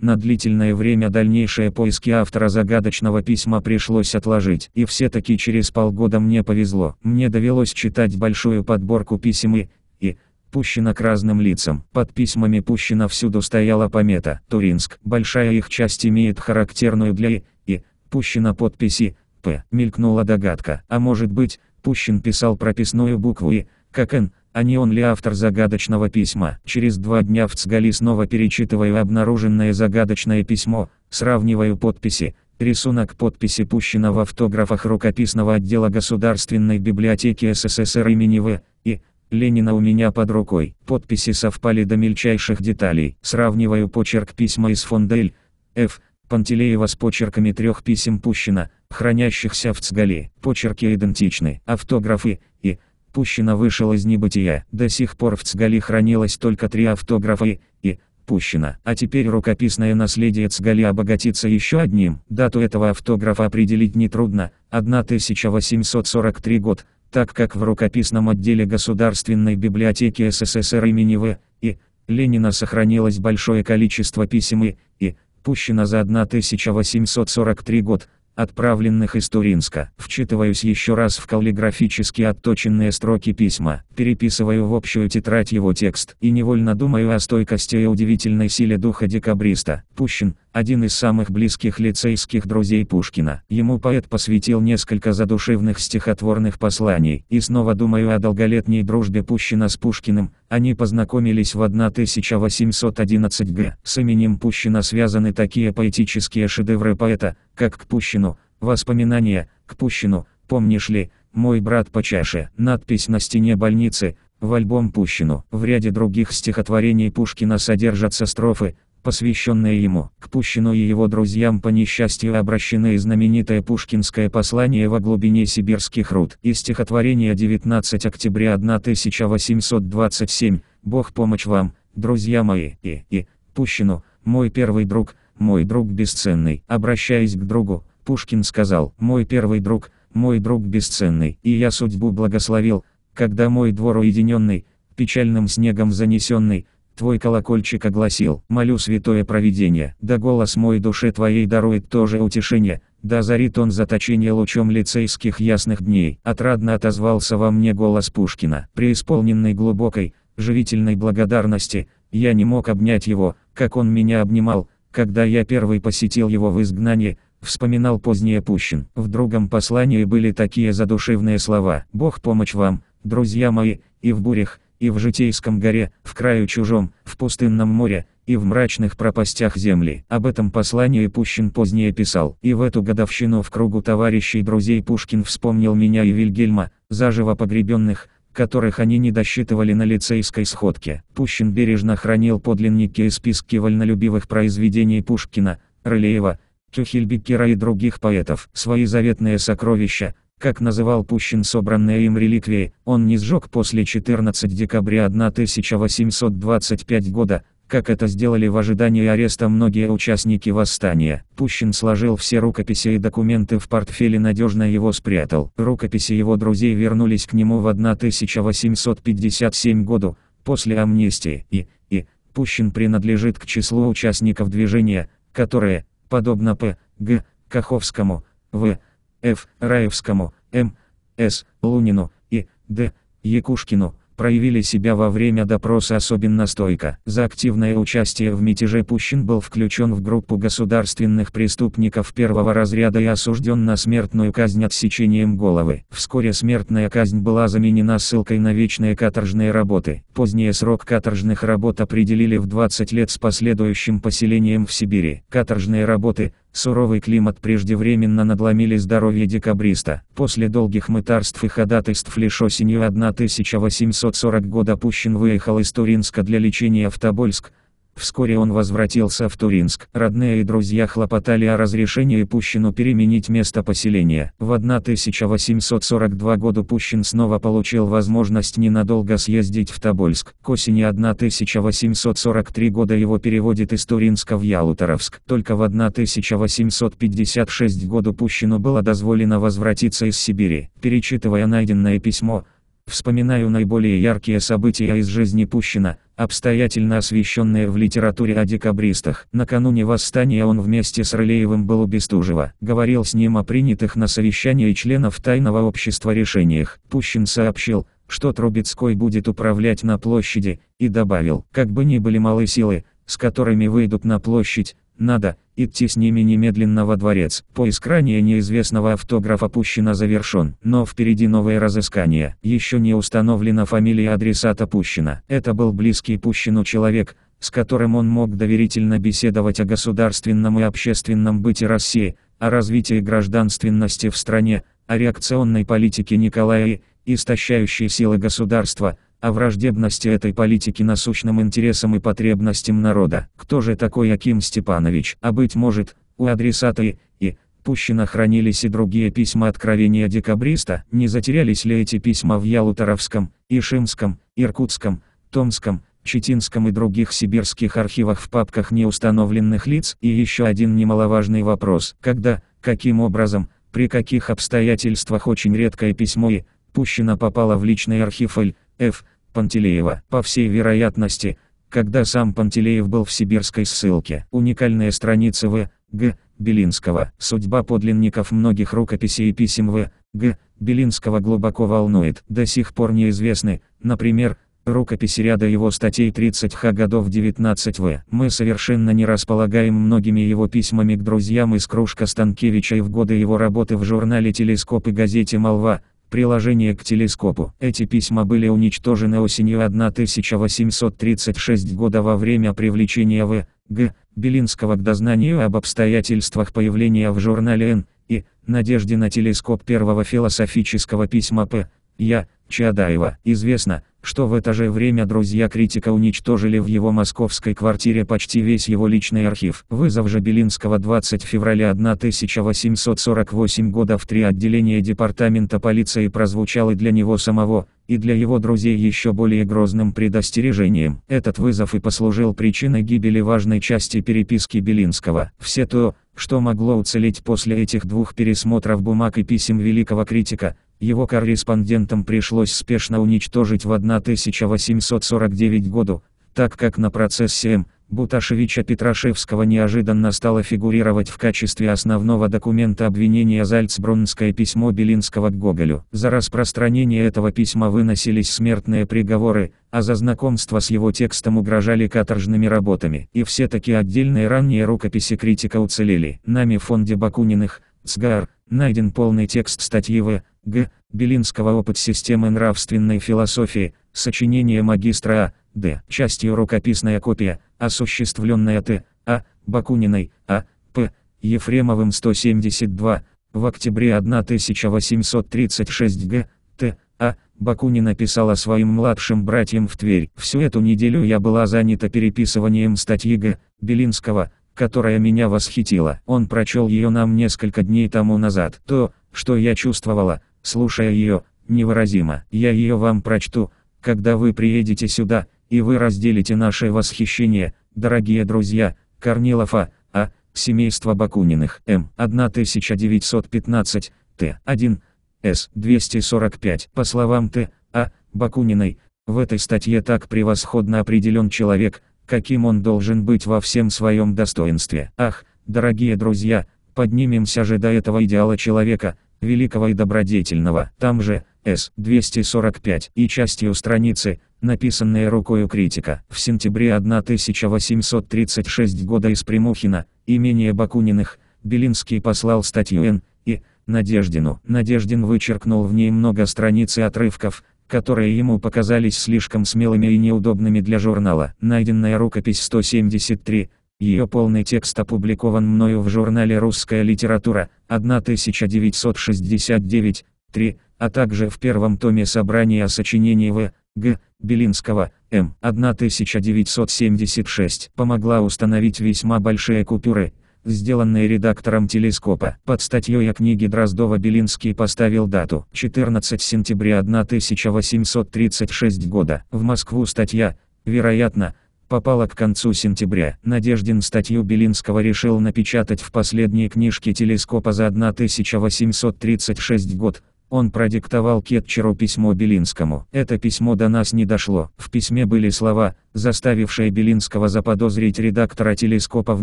На длительное время дальнейшие поиски автора загадочного письма пришлось отложить, и все-таки через полгода мне повезло. Мне довелось читать большую подборку писем и, и, пущено к разным лицам. Под письмами пущено всюду стояла помета «Туринск». Большая их часть имеет характерную для «и», и, пущено подписи «п». Мелькнула догадка. А может быть, Пущин писал прописную букву «и», как «н», а не он ли автор загадочного письма. Через два дня в Цгали снова перечитываю обнаруженное загадочное письмо, сравниваю подписи, рисунок подписи пущено в автографах рукописного отдела Государственной библиотеки СССР имени В. и Ленина у меня под рукой. Подписи совпали до мельчайших деталей. Сравниваю почерк письма из фонда Л. Ф. Пантелеева с почерками трех писем пущено хранящихся в Цгале. Почерки идентичны. Автографы и Пущина вышел из небытия. До сих пор в Цгали хранилось только три автографа и, и Пущина. А теперь рукописное наследие Цгали обогатится еще одним. Дату этого автографа определить нетрудно. 1843 год, так как в рукописном отделе Государственной библиотеки СССР имени В. и Ленина сохранилось большое количество писем и, и Пущина за 1843 год – отправленных из Туринска. Вчитываюсь еще раз в каллиграфически отточенные строки письма, переписываю в общую тетрадь его текст и невольно думаю о стойкости и удивительной силе духа декабриста. Пущен один из самых близких лицейских друзей Пушкина. Ему поэт посвятил несколько задушевных стихотворных посланий. И снова думаю о долголетней дружбе Пущина с Пушкиным. Они познакомились в 1811 г. С именем Пущина связаны такие поэтические шедевры поэта, как «К Пущину», «Воспоминания», «К Пущину», «Помнишь ли», «Мой брат по чаше», надпись на стене больницы, в альбом Пущину. В ряде других стихотворений Пушкина содержатся строфы, посвященное ему. К Пущину и его друзьям по несчастью обращены знаменитое пушкинское послание во глубине сибирских руд и стихотворение 19 октября 1827 «Бог помочь вам, друзья мои, и, и, Пущину, мой первый друг, мой друг бесценный». Обращаясь к другу, Пушкин сказал «Мой первый друг, мой друг бесценный, и я судьбу благословил, когда мой двор уединенный, печальным снегом занесенный, Твой колокольчик огласил, молю святое провидение, да голос мой душе твоей дарует тоже утешение, да зарит он заточение лучом лицейских ясных дней. Отрадно отозвался во мне голос Пушкина, преисполненный глубокой, живительной благодарности, я не мог обнять его, как он меня обнимал, когда я первый посетил его в изгнании, вспоминал позднее Пущин. В другом послании были такие задушевные слова «Бог помочь вам, друзья мои, и в бурях, и в житейском горе, в краю чужом, в пустынном море, и в мрачных пропастях земли. Об этом послании Пущин позднее писал. И в эту годовщину в кругу товарищей друзей Пушкин вспомнил меня и Вильгельма, заживо погребенных, которых они не досчитывали на лицейской сходке. Пущин бережно хранил подлинники и списки вольнолюбивых произведений Пушкина, Рылеева, Кюхельбекера и других поэтов. Свои заветные сокровища, как называл Пущин собранные им реликвии, он не сжег после 14 декабря 1825 года, как это сделали в ожидании ареста многие участники восстания. Пущин сложил все рукописи и документы в портфеле надежно его спрятал. Рукописи его друзей вернулись к нему в 1857 году, после амнистии, и, и, Пущин принадлежит к числу участников движения, которые, подобно П. Г. Каховскому, В. Ф. Раевскому, М. С. Лунину и Д. Якушкину, проявили себя во время допроса особенно стойко. За активное участие в мятеже Пущин был включен в группу государственных преступников первого разряда и осужден на смертную казнь отсечением головы. Вскоре смертная казнь была заменена ссылкой на вечные каторжные работы. Позднее срок каторжных работ определили в 20 лет с последующим поселением в Сибири. Каторжные работы – Суровый климат преждевременно надломили здоровье декабриста. После долгих мытарств и ходатайств лишь осенью 1840 года Пущин выехал из Туринска для лечения в Тобольск, Вскоре он возвратился в Туринск. Родные и друзья хлопотали о разрешении Пущину переменить место поселения. В 1842 году Пущин снова получил возможность ненадолго съездить в Тобольск. К осени 1843 года его переводит из Туринска в Ялуторовск. Только в 1856 году Пущину было дозволено возвратиться из Сибири. Перечитывая найденное письмо, Вспоминаю наиболее яркие события из жизни Пущина, обстоятельно освещенные в литературе о декабристах. Накануне восстания он вместе с Рылеевым был у Бестужева. Говорил с ним о принятых на совещании членов тайного общества решениях. Пущин сообщил, что Трубецкой будет управлять на площади, и добавил, как бы ни были малы силы, с которыми выйдут на площадь, надо идти с ними немедленно во дворец. Поиск ранее неизвестного автографа Пущина завершен, но впереди новые разыскания. Еще не установлена фамилия адресата Пущина. Это был близкий Пущину человек, с которым он мог доверительно беседовать о государственном и общественном быте России, о развитии гражданственности в стране, о реакционной политике Николая и истощающей силы государства – о враждебности этой политики насущным интересам и потребностям народа. Кто же такой Аким Степанович? А быть может, у адресата и, и Пущино хранились и другие письма откровения декабриста, не затерялись ли эти письма в Ялуторовском, Ишимском, Иркутском, Томском, Читинском и других сибирских архивах в папках неустановленных лиц? И еще один немаловажный вопрос, когда, каким образом, при каких обстоятельствах очень редкое письмо и, Пущено попало в личный архив Л. Ф. Пантелеева, по всей вероятности, когда сам Пантелеев был в сибирской ссылке. Уникальная страница В. Г. Белинского. Судьба подлинников многих рукописей и писем В. Г. Белинского глубоко волнует. До сих пор неизвестны, например, рукописи ряда его статей 30 х годов 19 в. Мы совершенно не располагаем многими его письмами к друзьям из Кружка Станкевича и в годы его работы в журнале «Телескоп» и газете «Молва», Приложение к телескопу. Эти письма были уничтожены осенью 1836 года во время привлечения В. Г. Белинского к дознанию об обстоятельствах появления в журнале Н. и Надежде на телескоп первого философического письма П. Я. Чадаева. Известно, что в это же время друзья критика уничтожили в его московской квартире почти весь его личный архив. Вызов же Белинского 20 февраля 1848 года в три отделения департамента полиции прозвучал и для него самого, и для его друзей еще более грозным предостережением. Этот вызов и послужил причиной гибели важной части переписки Белинского. Все то, что могло уцелеть после этих двух пересмотров бумаг и писем великого критика, его корреспондентам пришлось спешно уничтожить в 1849 году, так как на процессе М. Буташевича Петрашевского неожиданно стало фигурировать в качестве основного документа обвинения Зальцбрунское письмо Белинского к Гоголю. За распространение этого письма выносились смертные приговоры, а за знакомство с его текстом угрожали каторжными работами. И все-таки отдельные ранние рукописи критика уцелели. Нами в фонде Бакуниных, ЦГАР, найден полный текст статьи В. Г. Белинского «Опыт системы нравственной философии», сочинение магистра А. Д. Частью рукописная копия, осуществленная Т. А. Бакуниной, А. П. Ефремовым 172, в октябре 1836 Г. Т. А. Бакунина писала своим младшим братьям в Тверь. Всю эту неделю я была занята переписыванием статьи Г. Белинского, которая меня восхитила. Он прочел ее нам несколько дней тому назад. То, что я чувствовала, слушая ее, невыразимо. Я ее вам прочту, когда вы приедете сюда, и вы разделите наше восхищение, дорогие друзья, Корнилов А. А. Семейство Бакуниных. М. 1915. Т. 1. С. 245. По словам Т. А. Бакуниной, в этой статье так превосходно определен человек, каким он должен быть во всем своем достоинстве. Ах, дорогие друзья, поднимемся же до этого идеала человека, великого и добродетельного, там же, С-245, и частью страницы, написанные рукою критика. В сентябре 1836 года из Примухина, имения Бакуниных, Белинский послал статью Н. и Надеждину. Надеждин вычеркнул в ней много страниц и отрывков, которые ему показались слишком смелыми и неудобными для журнала. Найденная рукопись 173, ее полный текст опубликован мною в журнале «Русская литература» 1969, 3, а также в первом томе собрания сочинений В. Г. Белинского, М. 1976, помогла установить весьма большие купюры, сделанные редактором телескопа. Под статьей о книге Дроздова Белинский поставил дату 14 сентября 1836 года. В Москву статья, вероятно, попала к концу сентября. Надеждин статью Белинского решил напечатать в последней книжке телескопа за 1836 год. Он продиктовал Кетчеру письмо Белинскому. Это письмо до нас не дошло. В письме были слова, заставившие Белинского заподозрить редактора телескопа в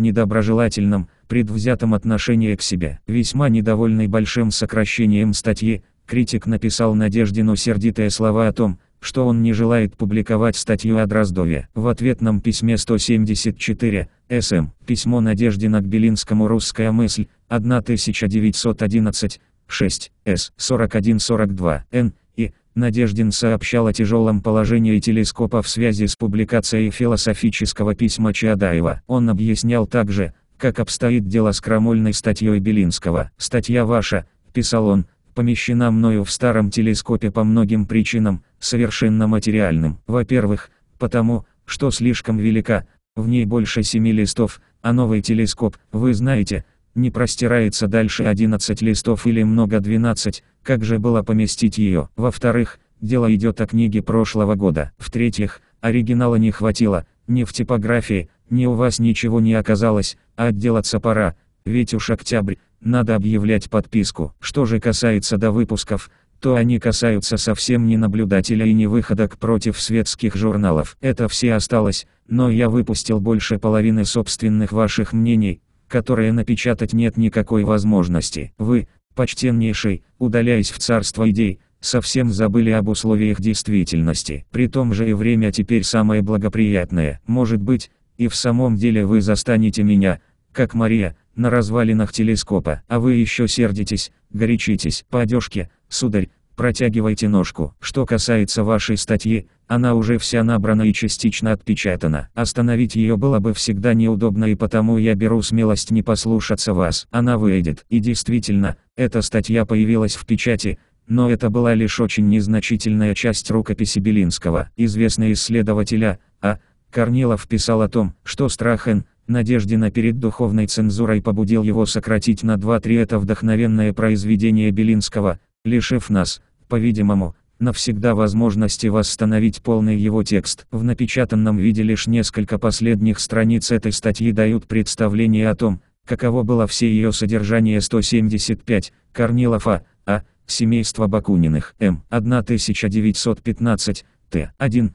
недоброжелательном, предвзятом отношении к себе. Весьма недовольный большим сокращением статьи, критик написал Надеждину сердитые слова о том, что он не желает публиковать статью о Дроздове. В ответном письме 174, СМ, письмо Надеждина к Белинскому «Русская мысль», 1911, 6, С, 41-42, Н, и, Надеждин сообщал о тяжелом положении телескопа в связи с публикацией философического письма Чаадаева. Он объяснял также, как обстоит дело с крамольной статьей Белинского. «Статья ваша», – писал он, – помещена мною в старом телескопе по многим причинам, совершенно материальным. Во-первых, потому, что слишком велика, в ней больше семи листов, а новый телескоп, вы знаете, не простирается дальше 11 листов или много 12, как же было поместить ее? Во-вторых, дело идет о книге прошлого года. В-третьих, оригинала не хватило, ни в типографии, ни у вас ничего не оказалось, а отделаться пора, ведь уж октябрь, надо объявлять подписку. Что же касается до выпусков, то они касаются совсем не наблюдателя и не выходок против светских журналов. Это все осталось, но я выпустил больше половины собственных ваших мнений, которые напечатать нет никакой возможности. Вы, почтеннейший, удаляясь в царство идей, совсем забыли об условиях действительности. При том же и время теперь самое благоприятное. Может быть, и в самом деле вы застанете меня, как Мария, на развалинах телескопа. А вы еще сердитесь, горячитесь, по одежке, сударь, протягивайте ножку. Что касается вашей статьи, она уже вся набрана и частично отпечатана. Остановить ее было бы всегда неудобно и потому я беру смелость не послушаться вас. Она выйдет. И действительно, эта статья появилась в печати, но это была лишь очень незначительная часть рукописи Белинского. Известный исследователя, а. а. Корнилов писал о том, что Страхен, надежде на перед духовной цензурой побудил его сократить на 2-3 это вдохновенное произведение Белинского, лишив нас, по-видимому, навсегда возможности восстановить полный его текст. В напечатанном виде лишь несколько последних страниц этой статьи дают представление о том, каково было все ее содержание 175, Корнилов А, А, семейство Бакуниных, М, 1915, Т, 1,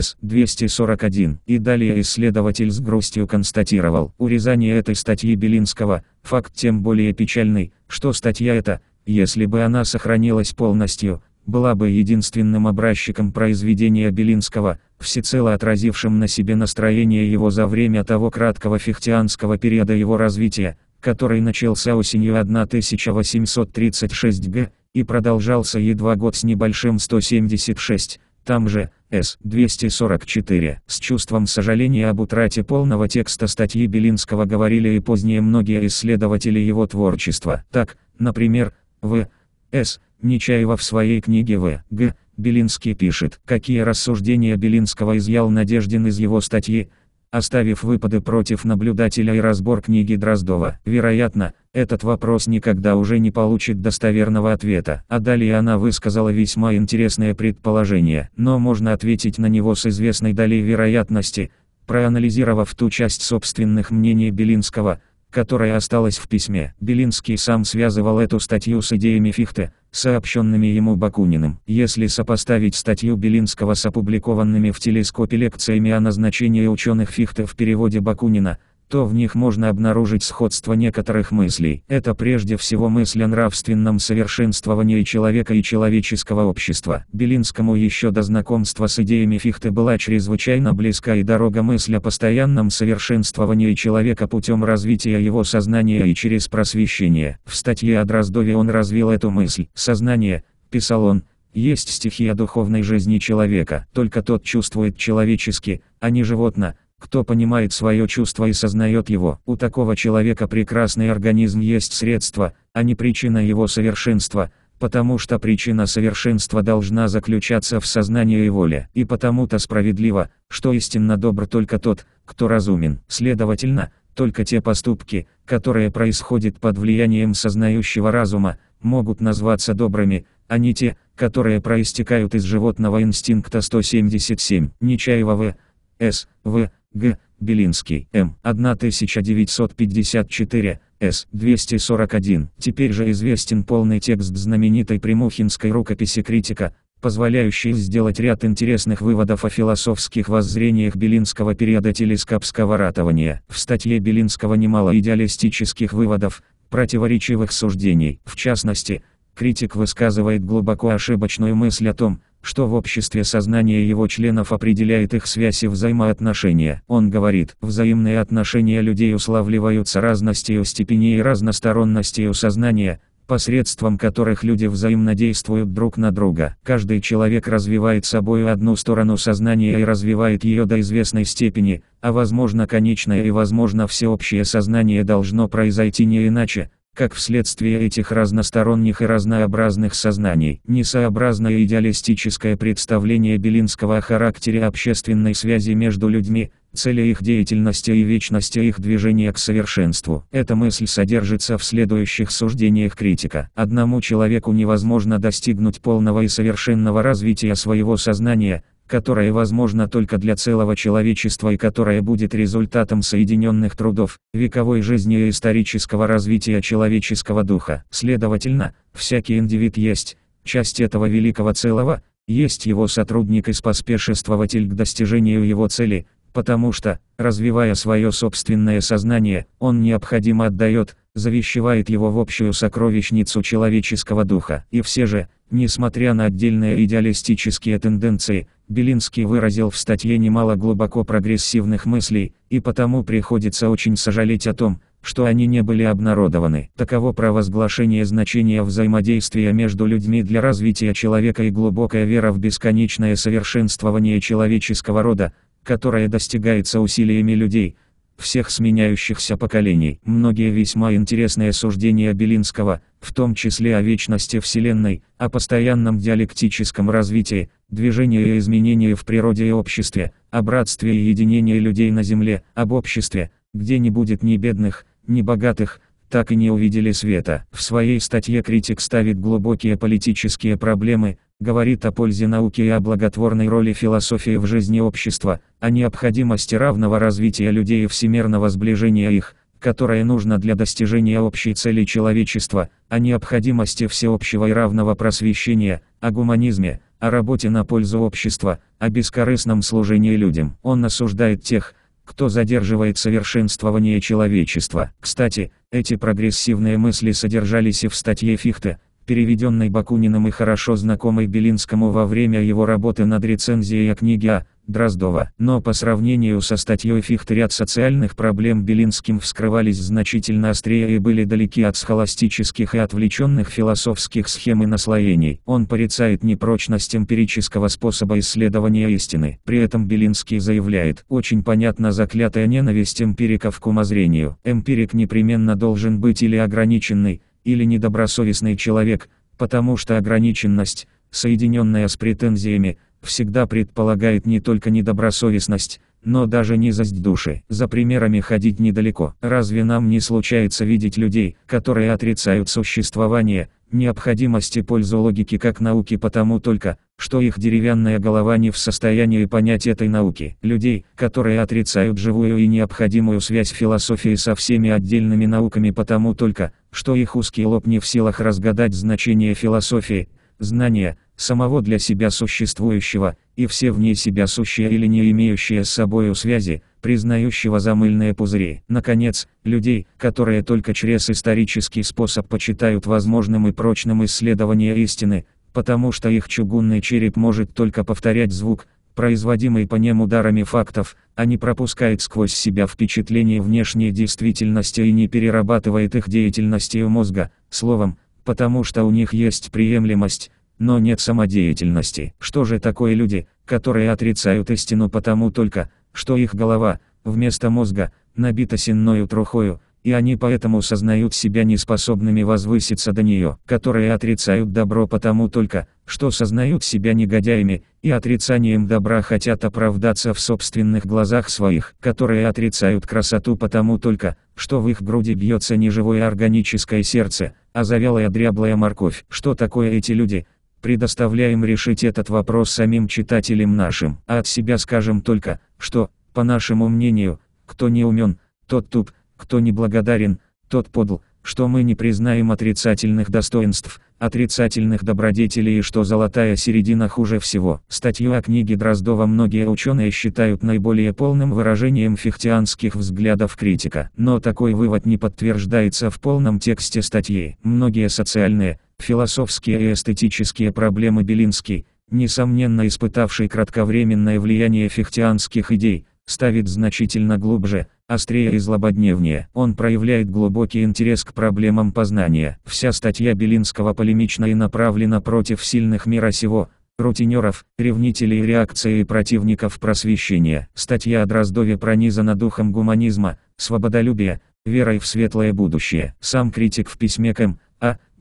с-241. И далее исследователь с грустью констатировал, урезание этой статьи Белинского, факт тем более печальный, что статья эта, если бы она сохранилась полностью, была бы единственным образчиком произведения Белинского, всецело отразившим на себе настроение его за время того краткого фехтианского периода его развития, который начался осенью 1836 г. и продолжался едва год с небольшим 176 там же, с-244, с чувством сожаления об утрате полного текста статьи Белинского говорили и позднее многие исследователи его творчества. Так, например, в. С. Нечаева в своей книге В. Г. Белинский пишет, какие рассуждения Белинского изъял Надеждин из его статьи оставив выпады против наблюдателя и разбор книги Дроздова. Вероятно, этот вопрос никогда уже не получит достоверного ответа. А далее она высказала весьма интересное предположение, но можно ответить на него с известной долей вероятности, проанализировав ту часть собственных мнений Белинского – которая осталась в письме. Белинский сам связывал эту статью с идеями Фихте, сообщенными ему Бакуниным. Если сопоставить статью Белинского с опубликованными в телескопе лекциями о назначении ученых Фихте в переводе Бакунина – то в них можно обнаружить сходство некоторых мыслей. Это прежде всего мысль о нравственном совершенствовании человека и человеческого общества. Белинскому еще до знакомства с идеями Фихты была чрезвычайно близка и дорога мысль о постоянном совершенствовании человека путем развития его сознания и через просвещение. В статье о Дроздове он развил эту мысль. «Сознание», — писал он, — «есть стихия духовной жизни человека. Только тот чувствует человечески, а не животно» Кто понимает свое чувство и сознает его, у такого человека прекрасный организм есть средство, а не причина его совершенства, потому что причина совершенства должна заключаться в сознании и воле, и потому-то справедливо, что истинно добр только тот, кто разумен. Следовательно, только те поступки, которые происходят под влиянием сознающего разума, могут назваться добрыми, а не те, которые проистекают из животного инстинкта 177. Нечаева В. С. В. Г. Белинский, М. 1954, С. 241. Теперь же известен полный текст знаменитой примухинской рукописи критика, позволяющий сделать ряд интересных выводов о философских воззрениях Белинского периода телескопского ратования. В статье Белинского немало идеалистических выводов, противоречивых суждений. В частности, критик высказывает глубоко ошибочную мысль о том, что в обществе сознание его членов определяет их связь и взаимоотношения. Он говорит, взаимные отношения людей уславливаются разностью степени и разносторонностью сознания, посредством которых люди взаимно действуют друг на друга. Каждый человек развивает собою одну сторону сознания и развивает ее до известной степени, а возможно конечное и возможно всеобщее сознание должно произойти не иначе, как вследствие этих разносторонних и разнообразных сознаний, несообразное идеалистическое представление Белинского о характере общественной связи между людьми, цели их деятельности и вечности их движения к совершенству. Эта мысль содержится в следующих суждениях критика. Одному человеку невозможно достигнуть полного и совершенного развития своего сознания – которое возможно только для целого человечества и которое будет результатом соединенных трудов, вековой жизни и исторического развития человеческого духа. Следовательно, всякий индивид есть, часть этого великого целого, есть его сотрудник и споспешествователь к достижению его цели, потому что, развивая свое собственное сознание, он необходимо отдает, завещевает его в общую сокровищницу человеческого духа. И все же, несмотря на отдельные идеалистические тенденции, Белинский выразил в статье немало глубоко прогрессивных мыслей, и потому приходится очень сожалеть о том, что они не были обнародованы. Таково провозглашение значения взаимодействия между людьми для развития человека и глубокая вера в бесконечное совершенствование человеческого рода, которое достигается усилиями людей – всех сменяющихся поколений. Многие весьма интересные суждения Белинского, в том числе о вечности Вселенной, о постоянном диалектическом развитии, движении и изменении в природе и обществе, о братстве и единении людей на Земле, об обществе, где не будет ни бедных, ни богатых, так и не увидели света. В своей статье критик ставит глубокие политические проблемы, говорит о пользе науки и о благотворной роли философии в жизни общества, о необходимости равного развития людей и всемирного сближения их, которое нужно для достижения общей цели человечества, о необходимости всеобщего и равного просвещения, о гуманизме, о работе на пользу общества, о бескорыстном служении людям. Он осуждает тех, кто задерживает совершенствование человечества. Кстати, эти прогрессивные мысли содержались и в статье Фихте, переведенной Бакуниным и хорошо знакомой Белинскому во время его работы над рецензией книги. «А» Дроздова. Но по сравнению со статьей Фихты ряд социальных проблем Белинским вскрывались значительно острее и были далеки от схоластических и отвлеченных философских схем и наслоений. Он порицает непрочность эмпирического способа исследования истины. При этом Белинский заявляет, очень понятна заклятая ненависть эмпириков к умозрению. Эмпирик непременно должен быть или ограниченный, или недобросовестный человек, потому что ограниченность, соединенная с претензиями, всегда предполагает не только недобросовестность, но даже низость души. За примерами ходить недалеко. Разве нам не случается видеть людей, которые отрицают существование, необходимости пользу логики как науки потому только, что их деревянная голова не в состоянии понять этой науки. Людей, которые отрицают живую и необходимую связь философии со всеми отдельными науками потому только, что их узкий лоб не в силах разгадать значение философии, знания, самого для себя существующего, и все вне себя сущие или не имеющие с собою связи, признающего за мыльные пузыри. Наконец, людей, которые только через исторический способ почитают возможным и прочным исследование истины, потому что их чугунный череп может только повторять звук, производимый по ним ударами фактов, а не пропускает сквозь себя впечатления внешней действительности и не перерабатывает их деятельностью мозга, словом, потому что у них есть приемлемость, но нет самодеятельности. Что же такое люди, которые отрицают истину потому только, что их голова, вместо мозга, набита сенною трухою, и они поэтому сознают себя неспособными возвыситься до нее, которые отрицают добро потому только, что сознают себя негодяями, и отрицанием добра хотят оправдаться в собственных глазах своих, которые отрицают красоту потому только, что в их груди бьется не живое органическое сердце, а завялая дряблая морковь. Что такое эти люди, предоставляем решить этот вопрос самим читателям нашим, а от себя скажем только, что, по нашему мнению, кто не умен, тот туп, кто не благодарен, тот подл, что мы не признаем отрицательных достоинств, отрицательных добродетелей и что золотая середина хуже всего. Статью о книге Дроздова многие ученые считают наиболее полным выражением фихтианских взглядов критика. Но такой вывод не подтверждается в полном тексте статьи. Многие социальные, Философские и эстетические проблемы Белинский, несомненно испытавший кратковременное влияние фехтианских идей, ставит значительно глубже, острее и злободневнее. Он проявляет глубокий интерес к проблемам познания. Вся статья Белинского полемична и направлена против сильных мира сего, рутинеров, ревнителей реакции и противников просвещения. Статья о Дроздове пронизана духом гуманизма, свободолюбия, верой в светлое будущее. Сам критик в письме к М.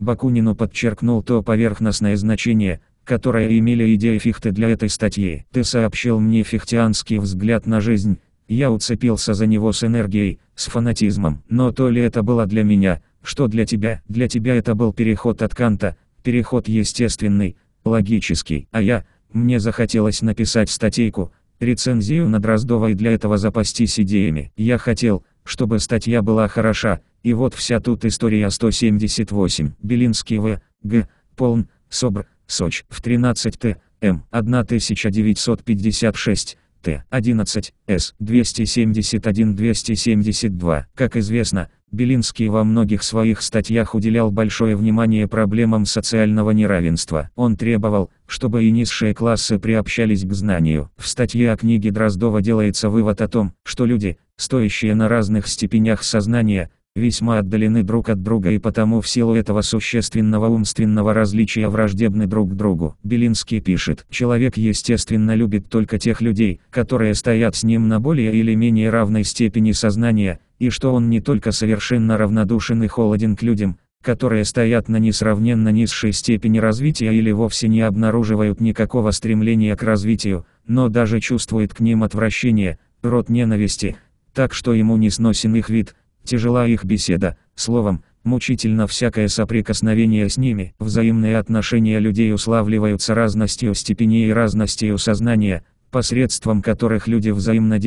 Бакунину подчеркнул то поверхностное значение, которое имели идеи Фихты для этой статьи. «Ты сообщил мне фихтианский взгляд на жизнь, я уцепился за него с энергией, с фанатизмом. Но то ли это было для меня, что для тебя? Для тебя это был переход от Канта, переход естественный, логический. А я, мне захотелось написать статейку, рецензию на Дроздова и для этого запастись идеями. Я хотел, чтобы статья была хороша, и вот вся тут история 178. Белинский В. Г. Полн. Собр. Соч. В 13 Т. М. 1956. Т. 11. С. 271-272. Как известно, Белинский во многих своих статьях уделял большое внимание проблемам социального неравенства. Он требовал, чтобы и низшие классы приобщались к знанию. В статье о книге Дроздова делается вывод о том, что люди, стоящие на разных степенях сознания, весьма отдалены друг от друга и потому в силу этого существенного умственного различия враждебны друг к другу. Белинский пишет, человек естественно любит только тех людей, которые стоят с ним на более или менее равной степени сознания, и что он не только совершенно равнодушен и холоден к людям, которые стоят на несравненно низшей степени развития или вовсе не обнаруживают никакого стремления к развитию, но даже чувствует к ним отвращение, род ненависти, так что ему не сносен их вид – Тяжела их беседа, словом, мучительно всякое соприкосновение с ними. Взаимные отношения людей уславливаются разностью степени и разностью сознания, посредством которых люди взаимно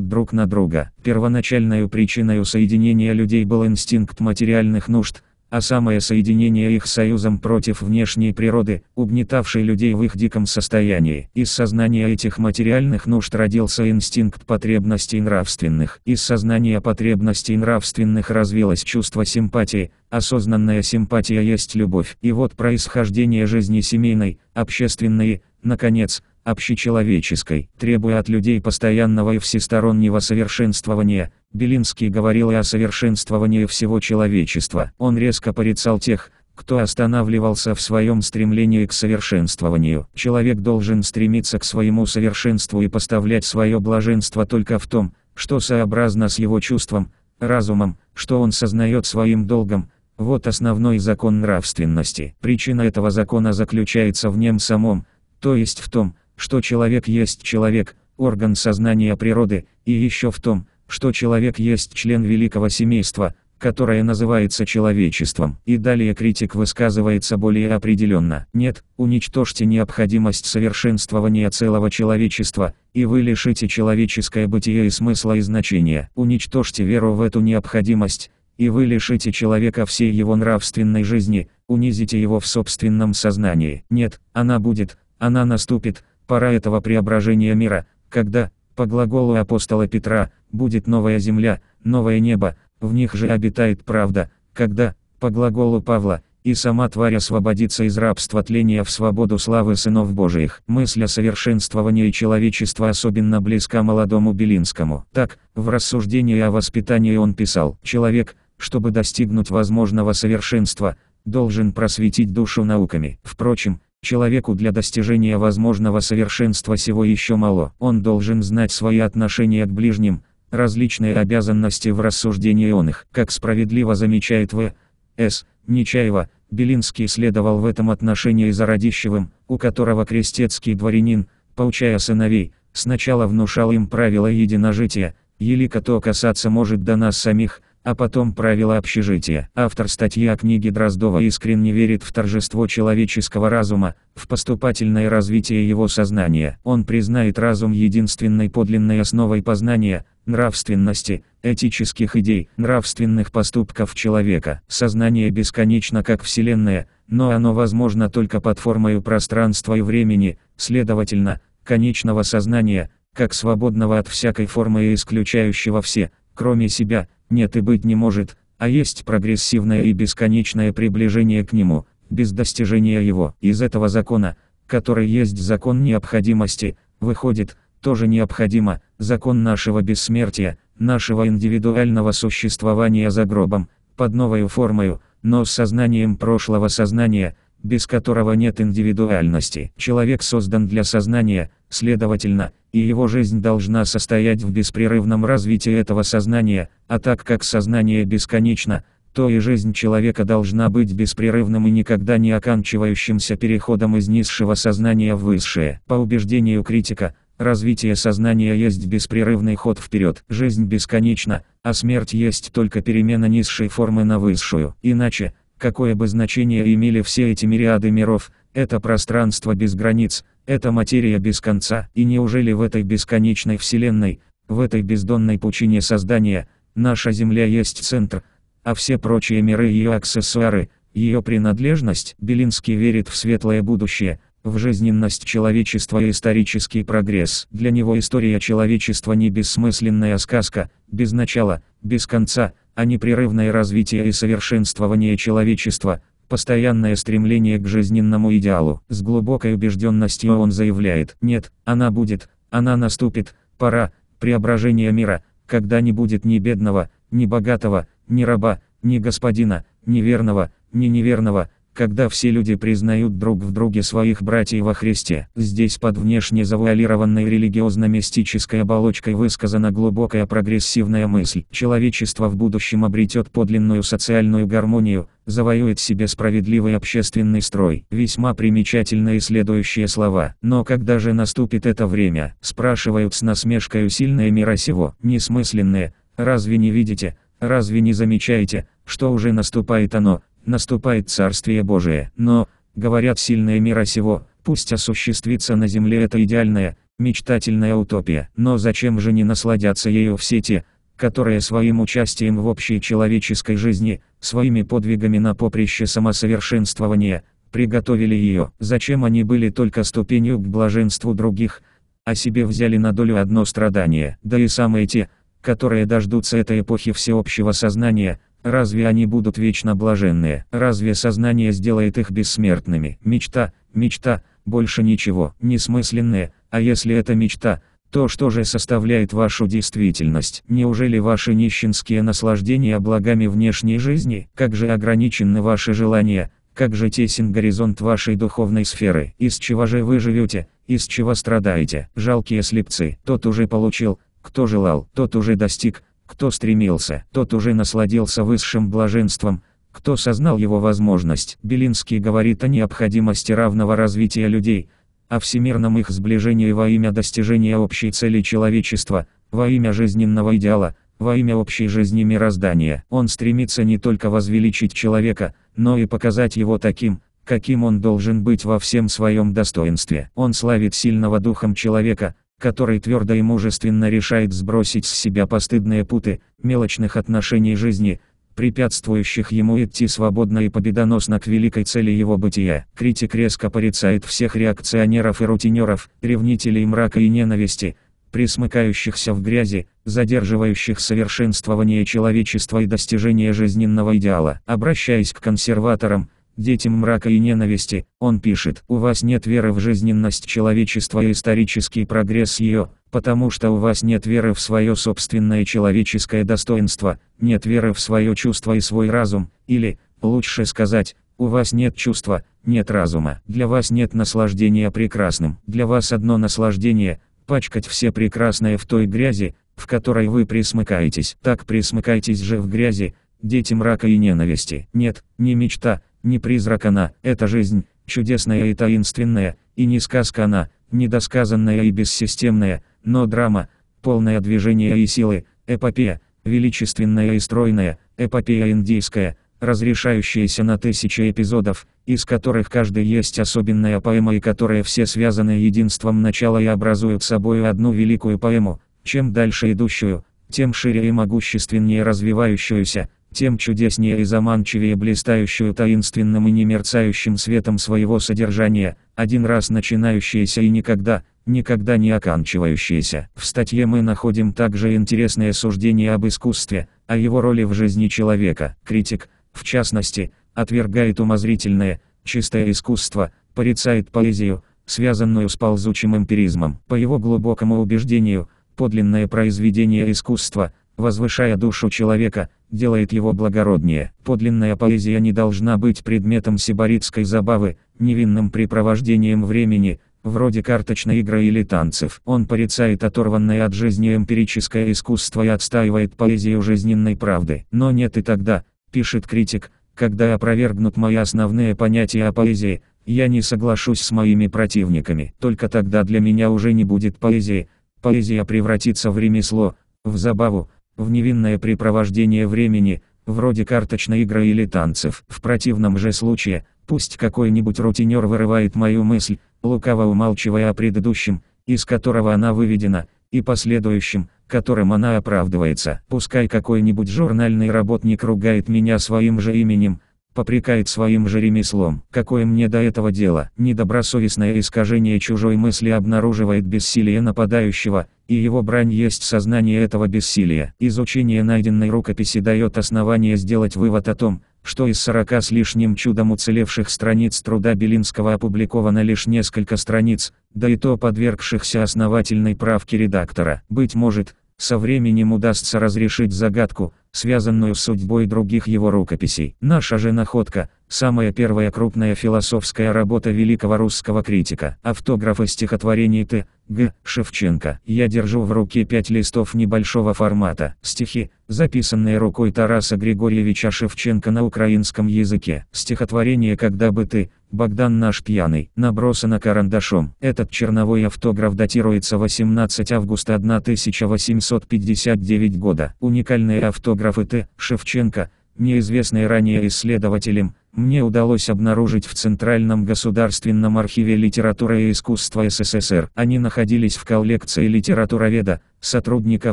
друг на друга. Первоначальной причиной соединения людей был инстинкт материальных нужд – а самое соединение их союзом против внешней природы, угнетавшей людей в их диком состоянии. Из сознания этих материальных нужд родился инстинкт потребностей нравственных. Из сознания потребностей нравственных развилось чувство симпатии, осознанная симпатия есть любовь. И вот происхождение жизни семейной, общественной, наконец, общечеловеческой, требуя от людей постоянного и всестороннего совершенствования – Белинский говорил и о совершенствовании всего человечества. Он резко порицал тех, кто останавливался в своем стремлении к совершенствованию. Человек должен стремиться к своему совершенству и поставлять свое блаженство только в том, что сообразно с его чувством, разумом, что он сознает своим долгом, вот основной закон нравственности. Причина этого закона заключается в нем самом, то есть в том, что человек есть человек, орган сознания природы, и еще в том, что человек есть член великого семейства, которое называется человечеством. И далее критик высказывается более определенно. Нет, уничтожьте необходимость совершенствования целого человечества, и вы лишите человеческое бытие и смысла и значения. Уничтожьте веру в эту необходимость, и вы лишите человека всей его нравственной жизни, унизите его в собственном сознании. Нет, она будет, она наступит, пора этого преображения мира, когда, по глаголу апостола Петра, будет новая земля, новое небо, в них же обитает правда, когда, по глаголу Павла, и сама тварь освободится из рабства тления в свободу славы сынов Божиих. Мысль о совершенствовании человечества особенно близка молодому Белинскому. Так, в рассуждении о воспитании он писал, «Человек, чтобы достигнуть возможного совершенства, должен просветить душу науками». Впрочем, Человеку для достижения возможного совершенства всего еще мало. Он должен знать свои отношения к ближним, различные обязанности в рассуждении он их. Как справедливо замечает В. С. Нечаева, Белинский следовал в этом отношении за Радищевым, у которого крестецкий дворянин, получая сыновей, сначала внушал им правила единожития, елика то касаться может до нас самих – а потом правила общежития. Автор статьи о книге Дроздова искренне верит в торжество человеческого разума, в поступательное развитие его сознания. Он признает разум единственной подлинной основой познания, нравственности, этических идей, нравственных поступков человека. Сознание бесконечно как Вселенная, но оно возможно только под формой пространства и времени, следовательно, конечного сознания, как свободного от всякой формы и исключающего все, кроме себя, нет и быть не может, а есть прогрессивное и бесконечное приближение к нему, без достижения его. Из этого закона, который есть закон необходимости, выходит, тоже необходимо, закон нашего бессмертия, нашего индивидуального существования за гробом, под новою формою, но с сознанием прошлого сознания, без которого нет индивидуальности. Человек создан для сознания, Следовательно, и его жизнь должна состоять в беспрерывном развитии этого сознания, а так как сознание бесконечно, то и жизнь человека должна быть беспрерывным и никогда не оканчивающимся переходом из низшего сознания в высшее. По убеждению критика, развитие сознания есть беспрерывный ход вперед. Жизнь бесконечна, а смерть есть только перемена низшей формы на высшую. Иначе, какое бы значение имели все эти мириады миров, это пространство без границ – это материя без конца, и неужели в этой бесконечной вселенной, в этой бездонной пучине создания, наша Земля есть центр, а все прочие миры ее аксессуары, ее принадлежность, Белинский верит в светлое будущее, в жизненность человечества и исторический прогресс. Для него история человечества не бессмысленная сказка, без начала, без конца, а непрерывное развитие и совершенствование человечества – постоянное стремление к жизненному идеалу. С глубокой убежденностью он заявляет, нет, она будет, она наступит, пора, преображения мира, когда не будет ни бедного, ни богатого, ни раба, ни господина, ни верного, ни неверного, когда все люди признают друг в друге своих братьев во Христе. Здесь под внешне завуалированной религиозно-мистической оболочкой высказана глубокая прогрессивная мысль. Человечество в будущем обретет подлинную социальную гармонию, завоюет себе справедливый общественный строй. Весьма примечательные следующие слова. Но когда же наступит это время, спрашивают с насмешкой сильные мира сего, несмысленные, разве не видите, разве не замечаете, что уже наступает оно, наступает Царствие Божие. Но, говорят сильные мира сего, пусть осуществится на земле эта идеальная, мечтательная утопия. Но зачем же не насладятся ею все те, которые своим участием в общей человеческой жизни, своими подвигами на поприще самосовершенствования, приготовили ее. Зачем они были только ступенью к блаженству других, а себе взяли на долю одно страдание. Да и самые те, которые дождутся этой эпохи всеобщего сознания, Разве они будут вечно блаженные? Разве сознание сделает их бессмертными? Мечта, мечта, больше ничего, несмысленное. а если это мечта, то что же составляет вашу действительность? Неужели ваши нищенские наслаждения благами внешней жизни? Как же ограничены ваши желания? Как же тесен горизонт вашей духовной сферы? Из чего же вы живете? Из чего страдаете? Жалкие слепцы. Тот уже получил, кто желал, тот уже достиг, кто стремился, тот уже насладился высшим блаженством, кто сознал его возможность. Белинский говорит о необходимости равного развития людей, о всемирном их сближении во имя достижения общей цели человечества, во имя жизненного идеала, во имя общей жизни мироздания. Он стремится не только возвеличить человека, но и показать его таким, каким он должен быть во всем своем достоинстве. Он славит сильного духом человека, который твердо и мужественно решает сбросить с себя постыдные путы мелочных отношений жизни, препятствующих ему идти свободно и победоносно к великой цели его бытия. Критик резко порицает всех реакционеров и рутинеров, ревнителей мрака и ненависти, присмыкающихся в грязи, задерживающих совершенствование человечества и достижение жизненного идеала. Обращаясь к консерваторам, детям мрака и ненависти, он пишет, у вас нет веры в жизненность человечества и исторический прогресс ее, потому что у вас нет веры в свое собственное человеческое достоинство, нет веры в свое чувство и свой разум, или, лучше сказать, у вас нет чувства, нет разума. Для вас нет наслаждения прекрасным. Для вас одно наслаждение – пачкать все прекрасное в той грязи, в которой вы присмыкаетесь. Так присмыкайтесь же в грязи, дети мрака и ненависти. Нет, не мечта – не призрак она, это жизнь, чудесная и таинственная, и не сказка она, недосказанная и бессистемная, но драма, полное движение и силы, эпопея, величественная и стройная, эпопея индийская, разрешающаяся на тысячи эпизодов, из которых каждый есть особенная поэма и которые все связаны единством начала и образуют собой одну великую поэму, чем дальше идущую, тем шире и могущественнее развивающуюся, тем чудеснее и заманчивее блистающую таинственным и немерцающим светом своего содержания, один раз начинающееся и никогда, никогда не оканчивающееся. В статье мы находим также интересное суждение об искусстве, о его роли в жизни человека. Критик, в частности, отвергает умозрительное, чистое искусство, порицает поэзию, связанную с ползучим эмпиризмом. По его глубокому убеждению, подлинное произведение искусства, возвышая душу человека, делает его благороднее. Подлинная поэзия не должна быть предметом сибаритской забавы, невинным препровождением времени, вроде карточной игры или танцев. Он порицает оторванное от жизни эмпирическое искусство и отстаивает поэзию жизненной правды. Но нет и тогда, пишет критик, когда опровергнут мои основные понятия о поэзии, я не соглашусь с моими противниками. Только тогда для меня уже не будет поэзии, поэзия превратится в ремесло, в забаву, в невинное препровождение времени, вроде карточной игры или танцев. В противном же случае, пусть какой-нибудь рутинер вырывает мою мысль, лукаво умалчивая о предыдущем, из которого она выведена, и последующем, которым она оправдывается. Пускай какой-нибудь журнальный работник ругает меня своим же именем, попрекает своим же ремеслом. Какое мне до этого дело? Недобросовестное искажение чужой мысли обнаруживает бессилие нападающего, и его брань есть сознание этого бессилия. Изучение найденной рукописи дает основание сделать вывод о том, что из 40 с лишним чудом уцелевших страниц труда Белинского опубликовано лишь несколько страниц, да и то подвергшихся основательной правке редактора. Быть может, со временем удастся разрешить загадку, связанную с судьбой других его рукописей. Наша же находка – самая первая крупная философская работа великого русского критика. Автографы стихотворений Т. Г. Шевченко. Я держу в руке пять листов небольшого формата. Стихи, записанные рукой Тараса Григорьевича Шевченко на украинском языке. Стихотворение «Когда бы ты», Богдан наш пьяный, набросано карандашом. Этот черновой автограф датируется 18 августа 1859 года. Уникальные автографы Т. Шевченко, неизвестные ранее исследователям, мне удалось обнаружить в Центральном государственном архиве литературы и искусства СССР. Они находились в коллекции литературоведа, сотрудника